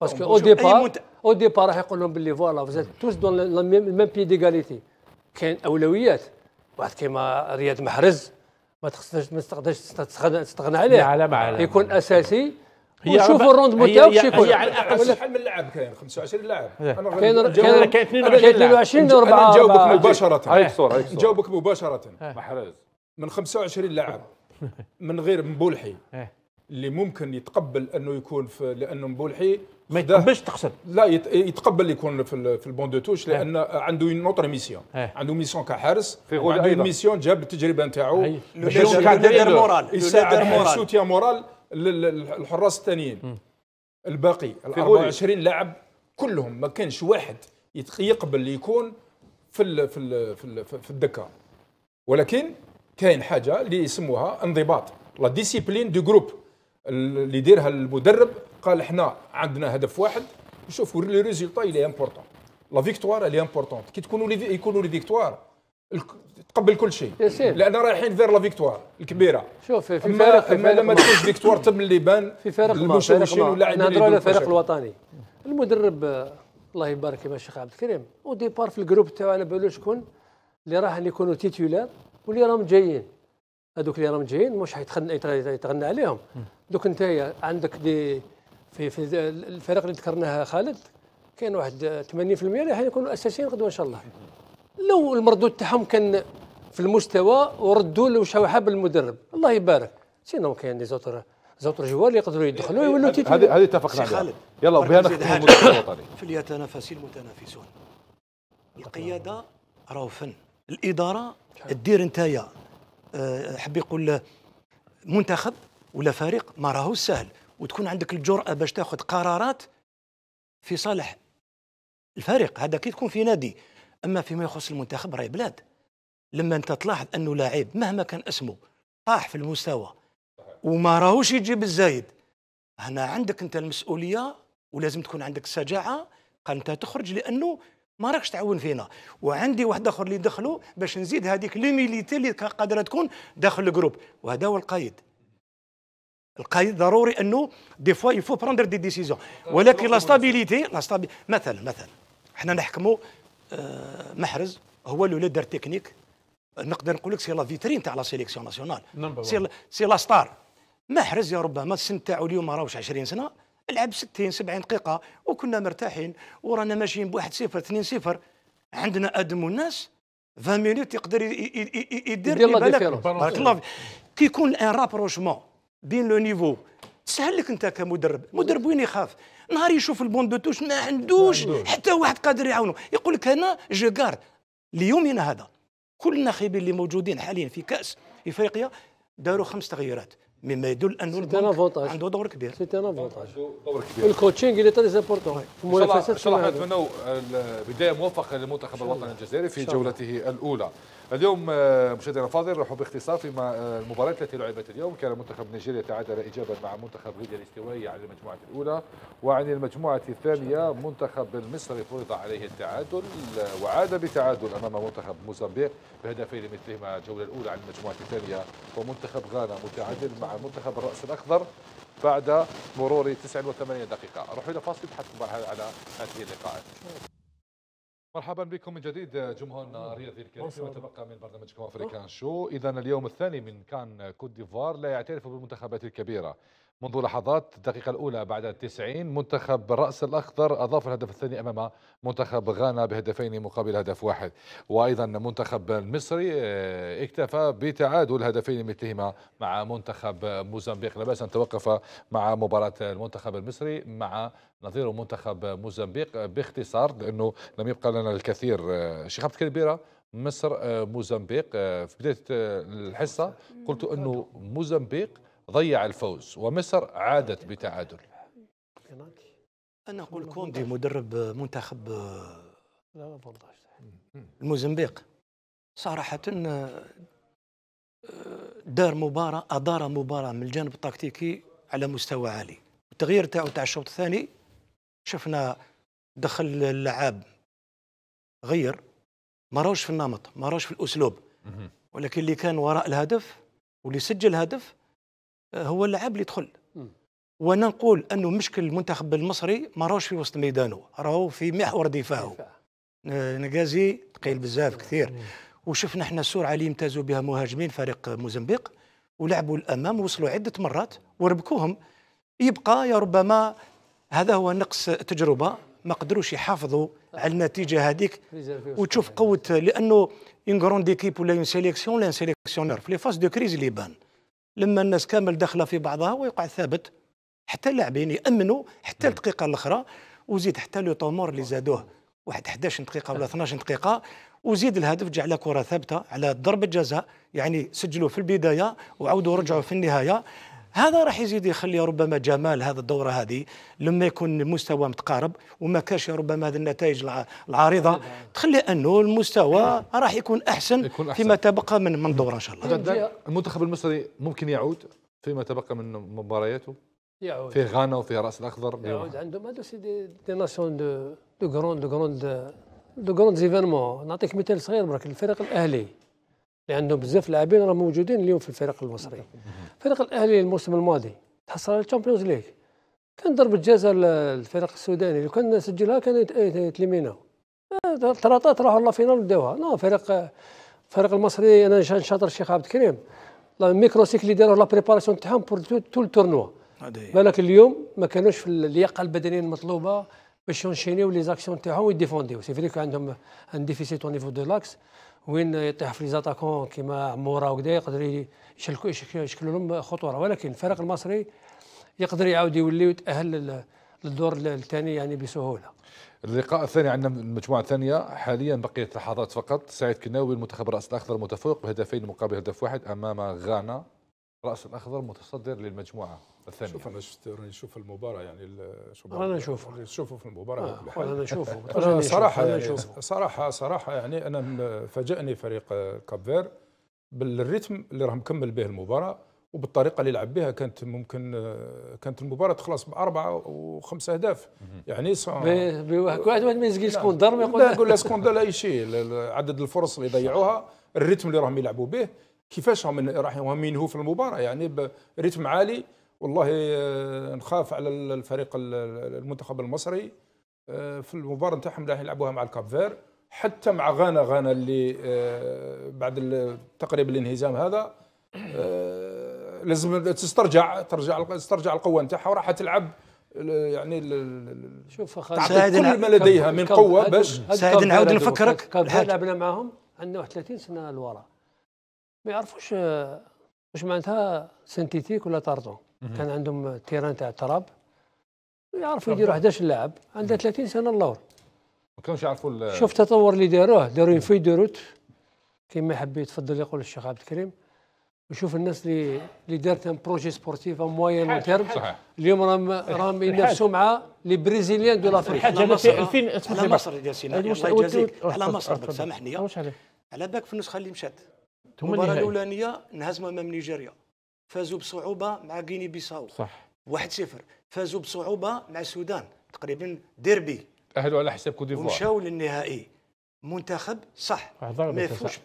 باسكو او ديبار او ديبار راح يقول لهم باللي فوالا فوزيت توس دون ميم بي ديغاليتي كاين اولويات واحد كيما رياض محرز ما تخصناش ما تقدرش تستغنى عليه على مع يكون اساسي هي وشوفوا الروند تاعو باش يكون هي على شحال من لاعب كاين 25 لاعب كاين كاين كاين 22 4 نجاوبك مباشره نجاوبك مباشره محرز من 25 لاعب من غير مبولحي اللي ممكن يتقبل انه يكون في لانه مبولحي ما يتقبلش تقصد لا يتقبل يكون في في البون دو توش إيه. لان اه. عنده اون اوتر ميسيون عنده ميسيون كحارس عنده ميسيون جاب التجربه نتاعو ليدر مورال يساعد سوتيا مورال للحراس الثانيين الباقي ال 24 لاعب كلهم ما كانش واحد يقبل يكون في الـ في الـ في, الـ في الدكه ولكن كاين حاجه اللي يسموها انضباط لا ديسيبلين دو جروب اللي يديرها المدرب قال احنا عندنا هدف واحد وشوفوا لي ريزولتا لي امبورطون لا فيكتوار لي امبورطون كي تكونوا لي يكونوا لي فيكتوار تقبل كل شيء لان رايحين فير لا فيكتوار الكبيره شوف في فرق اما لما تكونش فيكتوار اللي بان في فرق ما واللاعبين نهضروا على الفريق الوطني المدرب الله يبارك كما الشيخ عبد الكريم وديبار في الجروب تاعو على بالو شكون اللي راح اللي يكونوا تيتولار واللي راهم جايين هذوك اللي راهم جايين مش حيتغنى يتغنى عليهم دوك انت عندك دي في في الفرق اللي ذكرناها خالد كاين واحد 80% اللي حيكونوا اساسيين غدوه ان شاء الله لو المردود تاعهم كان في المستوى وردوا لو شوحاب المدرب الله يبارك سينو كاين دي زوتر زوتر جوار اللي يقدروا يدخلوا ويولوا تيتو هذه هذه اتفقنا عليها يلا وبها نختم الوطني فليتنافس المتنافسون القياده راهو فن الاداره دير نتايا أه، حب يقول منتخب ولا فريق ما راهو سهل وتكون عندك الجرأة باش تاخذ قرارات في صالح الفريق هذا كي تكون في نادي اما فيما يخص المنتخب راهي بلاد لما انت تلاحظ انه لاعب مهما كان اسمه طاح في المستوى وما راهوش يجيب الزايد هنا عندك انت المسؤوليه ولازم تكون عندك الشجاعه قال انت تخرج لانه ما راكش تعاون فينا وعندي واحد اخر اللي دخلوا باش نزيد هذيك ليميليتي اللي قادره تكون داخل الجروب وهذا هو القايد القايد ضروري انه دي فوا يفو بروندر دي ديسيزيون ولكن لا ستابيليتي لا ستابي مثلا مثلا حنا نحكموا آه، محرز هو لو ليدر تكنيك نقدر نقول لك سي لا فيترين تاع لا سيليكسيون ناسيونال سي سي لا ستار محرز يا ربما السن تاعو اليوم راهوش 20 سنه لعب 60 70 دقيقه وكنا مرتاحين ورانا ماشيين بواحد صفر 2 صفر عندنا ادم الناس 20 مينوت يقدر يدير يدير بارك الله فيك كيكون ان رابروشمون بين لو نيفو تسهل لك انت كمدرب مدرب وين يخاف نهار يشوف البون دو توش ما عندوش حتى واحد قادر يعاونه يقول لك انا جو ليومنا هذا كل الناخبين اللي موجودين حاليا في كاس افريقيا داروا خمس تغييرات مما يدل انه عنده دور كبير سيتي ان افونتاج دور كبير الكوتشينغ اللي تري سامبورتون في المنافسات ان شاء الله نتمنوا بدايه موفقه للمنتخب الوطني الجزائري في جولته الاولى اليوم آه، مشاهدينا الفاضل نرحب باختصار فيما المباراه آه، التي لعبت اليوم كان منتخب نيجيريا تعادل ايجابا مع منتخب ليبيا الاستوائي عن المجموعه الاولى وعن المجموعه الثانيه منتخب المصري فرض عليه التعادل وعاد بتعادل امام منتخب موزمبيق بهدفين مثلهما الجوله الاولى عن المجموعه الثانيه ومنتخب غانا متعادل مع منتخب الراس الاخضر بعد مرور 89 دقيقه نروح الى فاصل نبحث على هذه اللقاءات مرحبا بكم من جديد جمهورنا رياضي الكريم فيما تبقى من برنامجكم افريكان شو اذا اليوم الثاني من كان كوت ديفوار لا يعترف بالمنتخبات الكبيره منذ لحظات الدقيقة الأولى بعد التسعين منتخب الرأس الأخضر أضاف الهدف الثاني أمام منتخب غانا بهدفين مقابل هدف واحد وأيضا منتخب المصري آه، اكتفى بتعادل هدفين مثلهما مع منتخب موزمبيق لا بأس أن توقف مع مباراة المنتخب المصري مع نظير منتخب موزمبيق باختصار لأنه لم يبقى لنا الكثير آه، شيخ عبد الكبيرة مصر آه، موزمبيق في بداية الحصة قلت أنه موزمبيق ضيع الفوز ومصر عادت بتعادل انا اقول كوندي مدرب آه، منتخب آه، الموزمبيق صراحه آه، دار مباراه ادار مباراه من الجانب التكتيكي على مستوى عالي التغيير تاعو تاع الشوط الثاني شفنا دخل اللعاب غير ما راهوش في النمط ما راهوش في الاسلوب ولكن اللي كان وراء الهدف واللي سجل هدف هو اللاعب اللي دخل وانا نقول انه مشكل المنتخب المصري ما راهوش في وسط ميدانه راهو في محور دفاعه نقازي ثقيل بزاف كثير وشفنا احنا السرعه اللي يمتازوا بها مهاجمين فريق موزمبيق ولعبوا الامام وصلوا عده مرات وربكوهم يبقى يا ربما هذا هو نقص تجربه ما قدروش يحافظوا على النتيجه هذيك وتشوف قوه لانه اون كروند ديكيب ولا اون سيليكسيون لا سيليكسيونور في لي فاس دو كريز اللي يبان لما الناس كامل داخله في بعضها ويقع ثابت حتى اللاعبين يامنوا حتى نعم. الدقيقه الاخرى وزيد حتى لو طومور اللي نعم. زادوه واحد 11 دقيقه ولا 12 نعم. دقيقه وزيد الهدف على كره ثابته على ضربه جزاء يعني سجلوا في البدايه وعودوا رجعوا في النهايه هذا راح يزيد يخلي ربما جمال هذا الدوره هذه لما يكون المستوى متقارب وما كاش ربما هذه النتائج العارضه نعم. تخلي انه المستوى راح يكون احسن, يكون أحسن. فيما تبقى من من دوره ان شاء الله المنتخب المصري ممكن يعود فيما تبقى من مبارياته يعود في غانا وفي راس الاخضر يعود عندهم هذا سيدي دي, ناسيون دو دو غروند دو غروند دو غروند زيفينمون نعطيك مثال صغير برك الفريق الاهلي لانه بزاف لاعبين راه موجودين اليوم في الفريق المصري فريق الاهلي الموسم الماضي تحصل على الشامبيونز ليغ كان ضربه جزاء للفريق السوداني لو كان سجلها كان يتلمينا تراطات آه، راحوا لا فينال وداوها نو فريق الفريق المصري انا شاطر الشيخ عبد الكريم الميكرو سيكل اللي داروا لا بريباراسيون تاعهم بور تو التورنوا بالك اليوم ما كانوش في اللياقه البدنيه المطلوبه باش يونشينيو لي زاكسيون تاعهم ويديفونديو سي فريك عندهم ان ديفيسيت او نيفو دو لاكس وين يطيح في زاتاكون كيما مورا وكذا يقدر يشكل لهم خطوره ولكن الفريق المصري يقدر يعاود يولي ويتاهل للدور الثاني يعني بسهوله. اللقاء الثاني عندنا المجموعه الثانيه حاليا بقيت لحظات فقط سعيد كناوي المنتخب الراس الاخضر متفوق بهدفين مقابل هدف واحد امام غانا راس الاخضر متصدر للمجموعه الثانية شوف انا شفت راني نشوف المباراه يعني شوف انا نشوفها نشوفه في المباراه آه. حال. انا نشوفه أنا صراحه أنا يعني صراحه صراحه يعني انا فاجئني فريق آه، كاب فير بالريتم اللي راه مكمل به المباراه وبالطريقه اللي لعب بها كانت ممكن آه، كانت المباراه تخلص باربعه وخمسة اهداف يعني واحد ما يزكي سكوندر ما يقول يقول لا سكوندر لا اي شيء عدد الفرص اللي ضيعوها الريتم اللي راهم يلعبوا به كيفاش راهم راح ينهوا في المباراه يعني بريتم عالي والله آه، نخاف على الفريق المنتخب المصري آه، في المباراه نتاعهم راح يلعبوها مع الكاب فير حتى مع غانا غانا اللي آه، بعد تقريبا الانهزام هذا لازم تسترجع ترجع تسترجع القوه نتاعها وراح تلعب يعني شوف تعطي كل ما لديها من قوه باش سعيد نعاود نفكرك لعبنا معاهم عندنا 31 سنه لورا ما يعرفوش واش معناتها سنتيتيك ولا طاردون كان عندهم تيران تاع تراب يعرفوا يديروا 11 لاعب عندها 30 سنه اللور ما كانوش يعرفوا شوف التطور اللي داروه داروا في دروت كما يحب يتفضل يقول الشيخ عبد الكريم وشوف الناس اللي اللي دارت ان بروجي سبورتيف موين تيرم اليوم راهم راهم ينافسوا مع لي بريزيليان دو لافريك على مصر 2000 حنا مصر ياسين الله يجازيك مصر سامحني على بالك في النسخه اللي مشات المباراه الاولانيه انهزموا امام نيجيريا فازوا بصعوبه مع غيني بيساو صح 1-0 فازوا بصعوبه مع السودان تقريبا ديربي اهلوا على حساب كوت ديفوار ومشاو للنهائي منتخب صح ما يفوش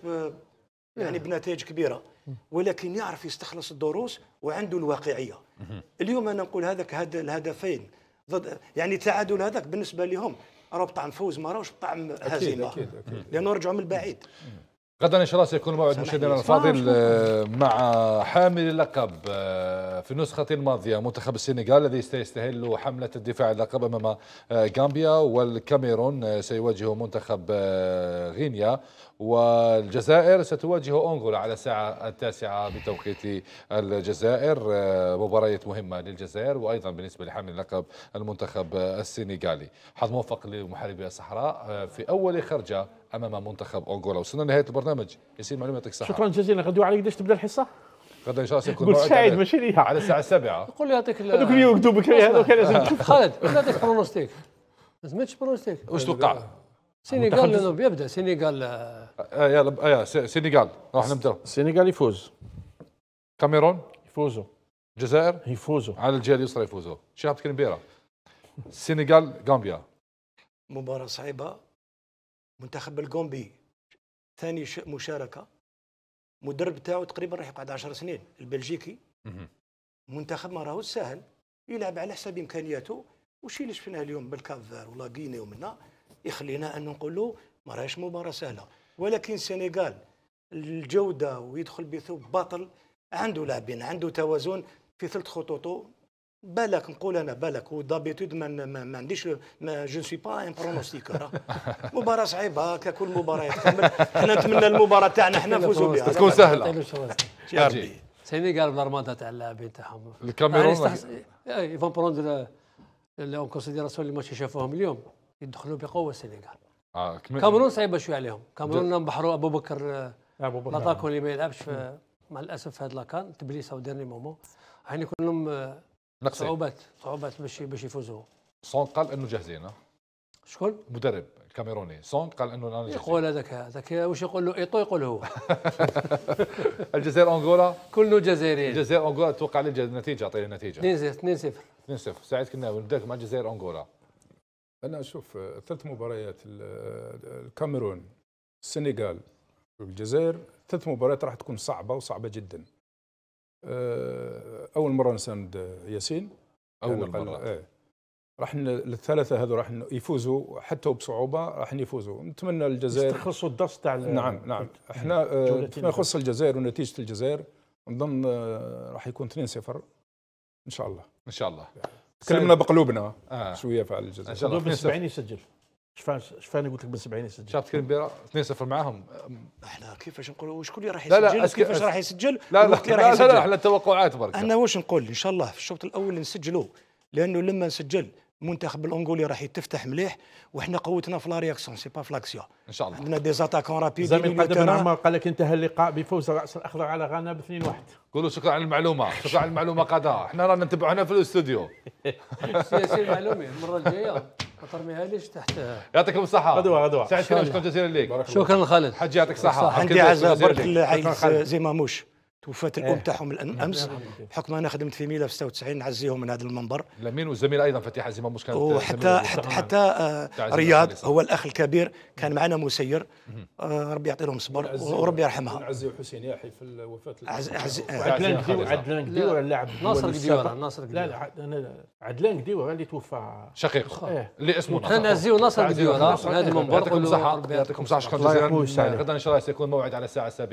يعني بنتائج كبيره ولكن يعرف يستخلص الدروس وعنده الواقعيه اليوم انا نقول هذاك هذا الهدفين ضد يعني تعادل هذاك بالنسبه لهم راه بطعم فوز ما راهوش بطعم هزيمه لانه رجعوا من البعيد غدا ان شاء الله سيكون موعد مشاهدينا الفاضل آه، مع حامل اللقب آه، في النسخه الماضيه منتخب السنغال الذي سيستهل حمله الدفاع اللقب امام آه، غامبيا والكاميرون سيواجه منتخب غينيا والجزائر ستواجه أنغولا على الساعة التاسعة بتوقيت الجزائر آه، مباراة مهمة للجزائر وأيضا بالنسبة لحامل لقب المنتخب السنغالي حظ موفق لمحاربي الصحراء آه، في أول خرجة أمام منتخب أنغولا وصلنا لنهاية البرنامج يسير معلوماتك يعطيك شكرا جزيلا غدو عليك قديش تبدأ الحصة؟ غدا ان شاء الله سيكون سعيد ماشي ليها على الساعه 7 قول لي يعطيك هذوك اللي يوقدوا بكري هذوك لازم تشوف خالد قول يعطيك برونوستيك ما سمعتش برونوستيك واش توقع؟ سينيغال يبدا سينيغال آه، آه يلا آه يا سينيغال راح نبدا السينيغال يفوز كاميرون يفوزوا الجزائر يفوزوا على الجهه اليسرى يفوزوا شيخ كنبيرا السنغال السينيغال غامبيا مباراه صعيبه منتخب الكومبي ثاني مشاركه مدرب تاعو تقريبا راح يقعد 10 سنين البلجيكي منتخب ما راهوش سهل يلعب على حساب امكانياته وشي اللي شفناه اليوم بالكافار ولا غيني ومنا يخلينا ان نقولوا ما راهيش مباراه سهله ولكن السنغال الجوده ويدخل بثوب باطل عنده لاعبين عنده توازن في ثلث خطوطه بالك نقول انا بالك ودابيتود ما, عنديش ما جو سوي با ان برونوستيكور مباراه صعيبه ككل مباراه تكمل حنا نتمنى المباراه تاعنا حنا نفوزوا بها تكون سهله يا السنغال بالارماده تاع اللاعبين تاعهم الكاميرون يفون بروندر اون كونسيديراسيون اللي ماشي شافوهم اليوم يدخلوا بقوه السنغال آه، كاميرون صعيبه شوي عليهم كاميرون بحروا ابو بكر آه، ابو بكر لاطاكو اللي ما يلعبش مع الاسف هذا لاكان تبليس او ديرني مومون يعني كلهم آه، صعوبات صعوبات باش باش يفوزوا سونغ قال انه جاهزين شكون؟ مدرب كاميروني سونغ قال انه انا جاهزين يقول هذاك هذاك واش يقول له ايطو يقول هو الجزائر انغولا كله جزائريين الجزائر انغولا توقع لي النتيجه اعطيني النتيجه 2 0 2 0 2 0 سعيد كنا نبداك مع الجزائر انغولا انا اشوف ثلاث مباريات الكاميرون السنغال والجزائر ثلاث مباريات راح تكون صعبه وصعبه جدا آه، اول مره نساند ياسين اول مره ايه راح الثلاثه هذو راح يفوزوا حتى بصعوبه راح يفوزوا نتمنى الجزائر يستخلصوا الدرس تاع نعم نعم احنا فيما آه، يخص الجزائر ونتيجه الجزائر نظن آه، راح يكون 2-0 ان شاء الله ان شاء الله يعني. تكلمنا بقلوبنا آه. شويه فعل الجزائر ان شاء الله من 70 يسجل شفان شفان قلت لك من 70 يسجل شاف تكلم بيرا 2 0 معاهم احنا كيفاش نقول شكون كل راح يسجل لا لا كيفاش راح يسجل لا لا لا, لا, لا, لا احنا التوقعات برك انا واش نقول ان شاء الله في الشوط الاول نسجلوا لانه لما نسجل المنتخب الانغولي راح يتفتح مليح وحنا قوتنا في لا رياكسيون سي با في لاكسيون ان شاء الله عندنا دي زاتاكون رابيد زميل قدمنا عمر قال لك انتهى اللقاء بفوز الراس الاخضر على غانا ب 2-1 قولوا شكرا على المعلومه شكرا على المعلومه قضاء حنا رانا نتبعوا هنا في الاستوديو سياسي المعلومه المره الجايه ما ترميهاليش تحت يعطيكم الصحه غدوه غدوه سعد شكرا جزيلا لك شكرا خالد حجي يعطيك الصحه عندي عزاء برك العائله زي ماموش توفاة الام إيه. تاعهم نعم. امس بحكم انا خدمت في ميلا في 96 نعزيهم من هذا المنبر لمين والزميل ايضا فتيح عزيمه مش كان وحتى حتى, حتى آه رياض هو الاخ الكبير كان معنا مسير آه ربي يعطي لهم الصبر وربي يرحمها نعزيو حسين يحيى في وفاه آه، عدلان قديوه عدلان قديوه اللاعب ناصر قديوه ناصر لا لا عدلان قديوه اللي توفى شقيقه إيه. اللي اسمه ناصر نعزيو ناصر قديوه هذا المنبر يعطيكم الصحه يعطيكم الصحه شكرا جزيلا غدا ان شاء الله سيكون موعد على الساعه 7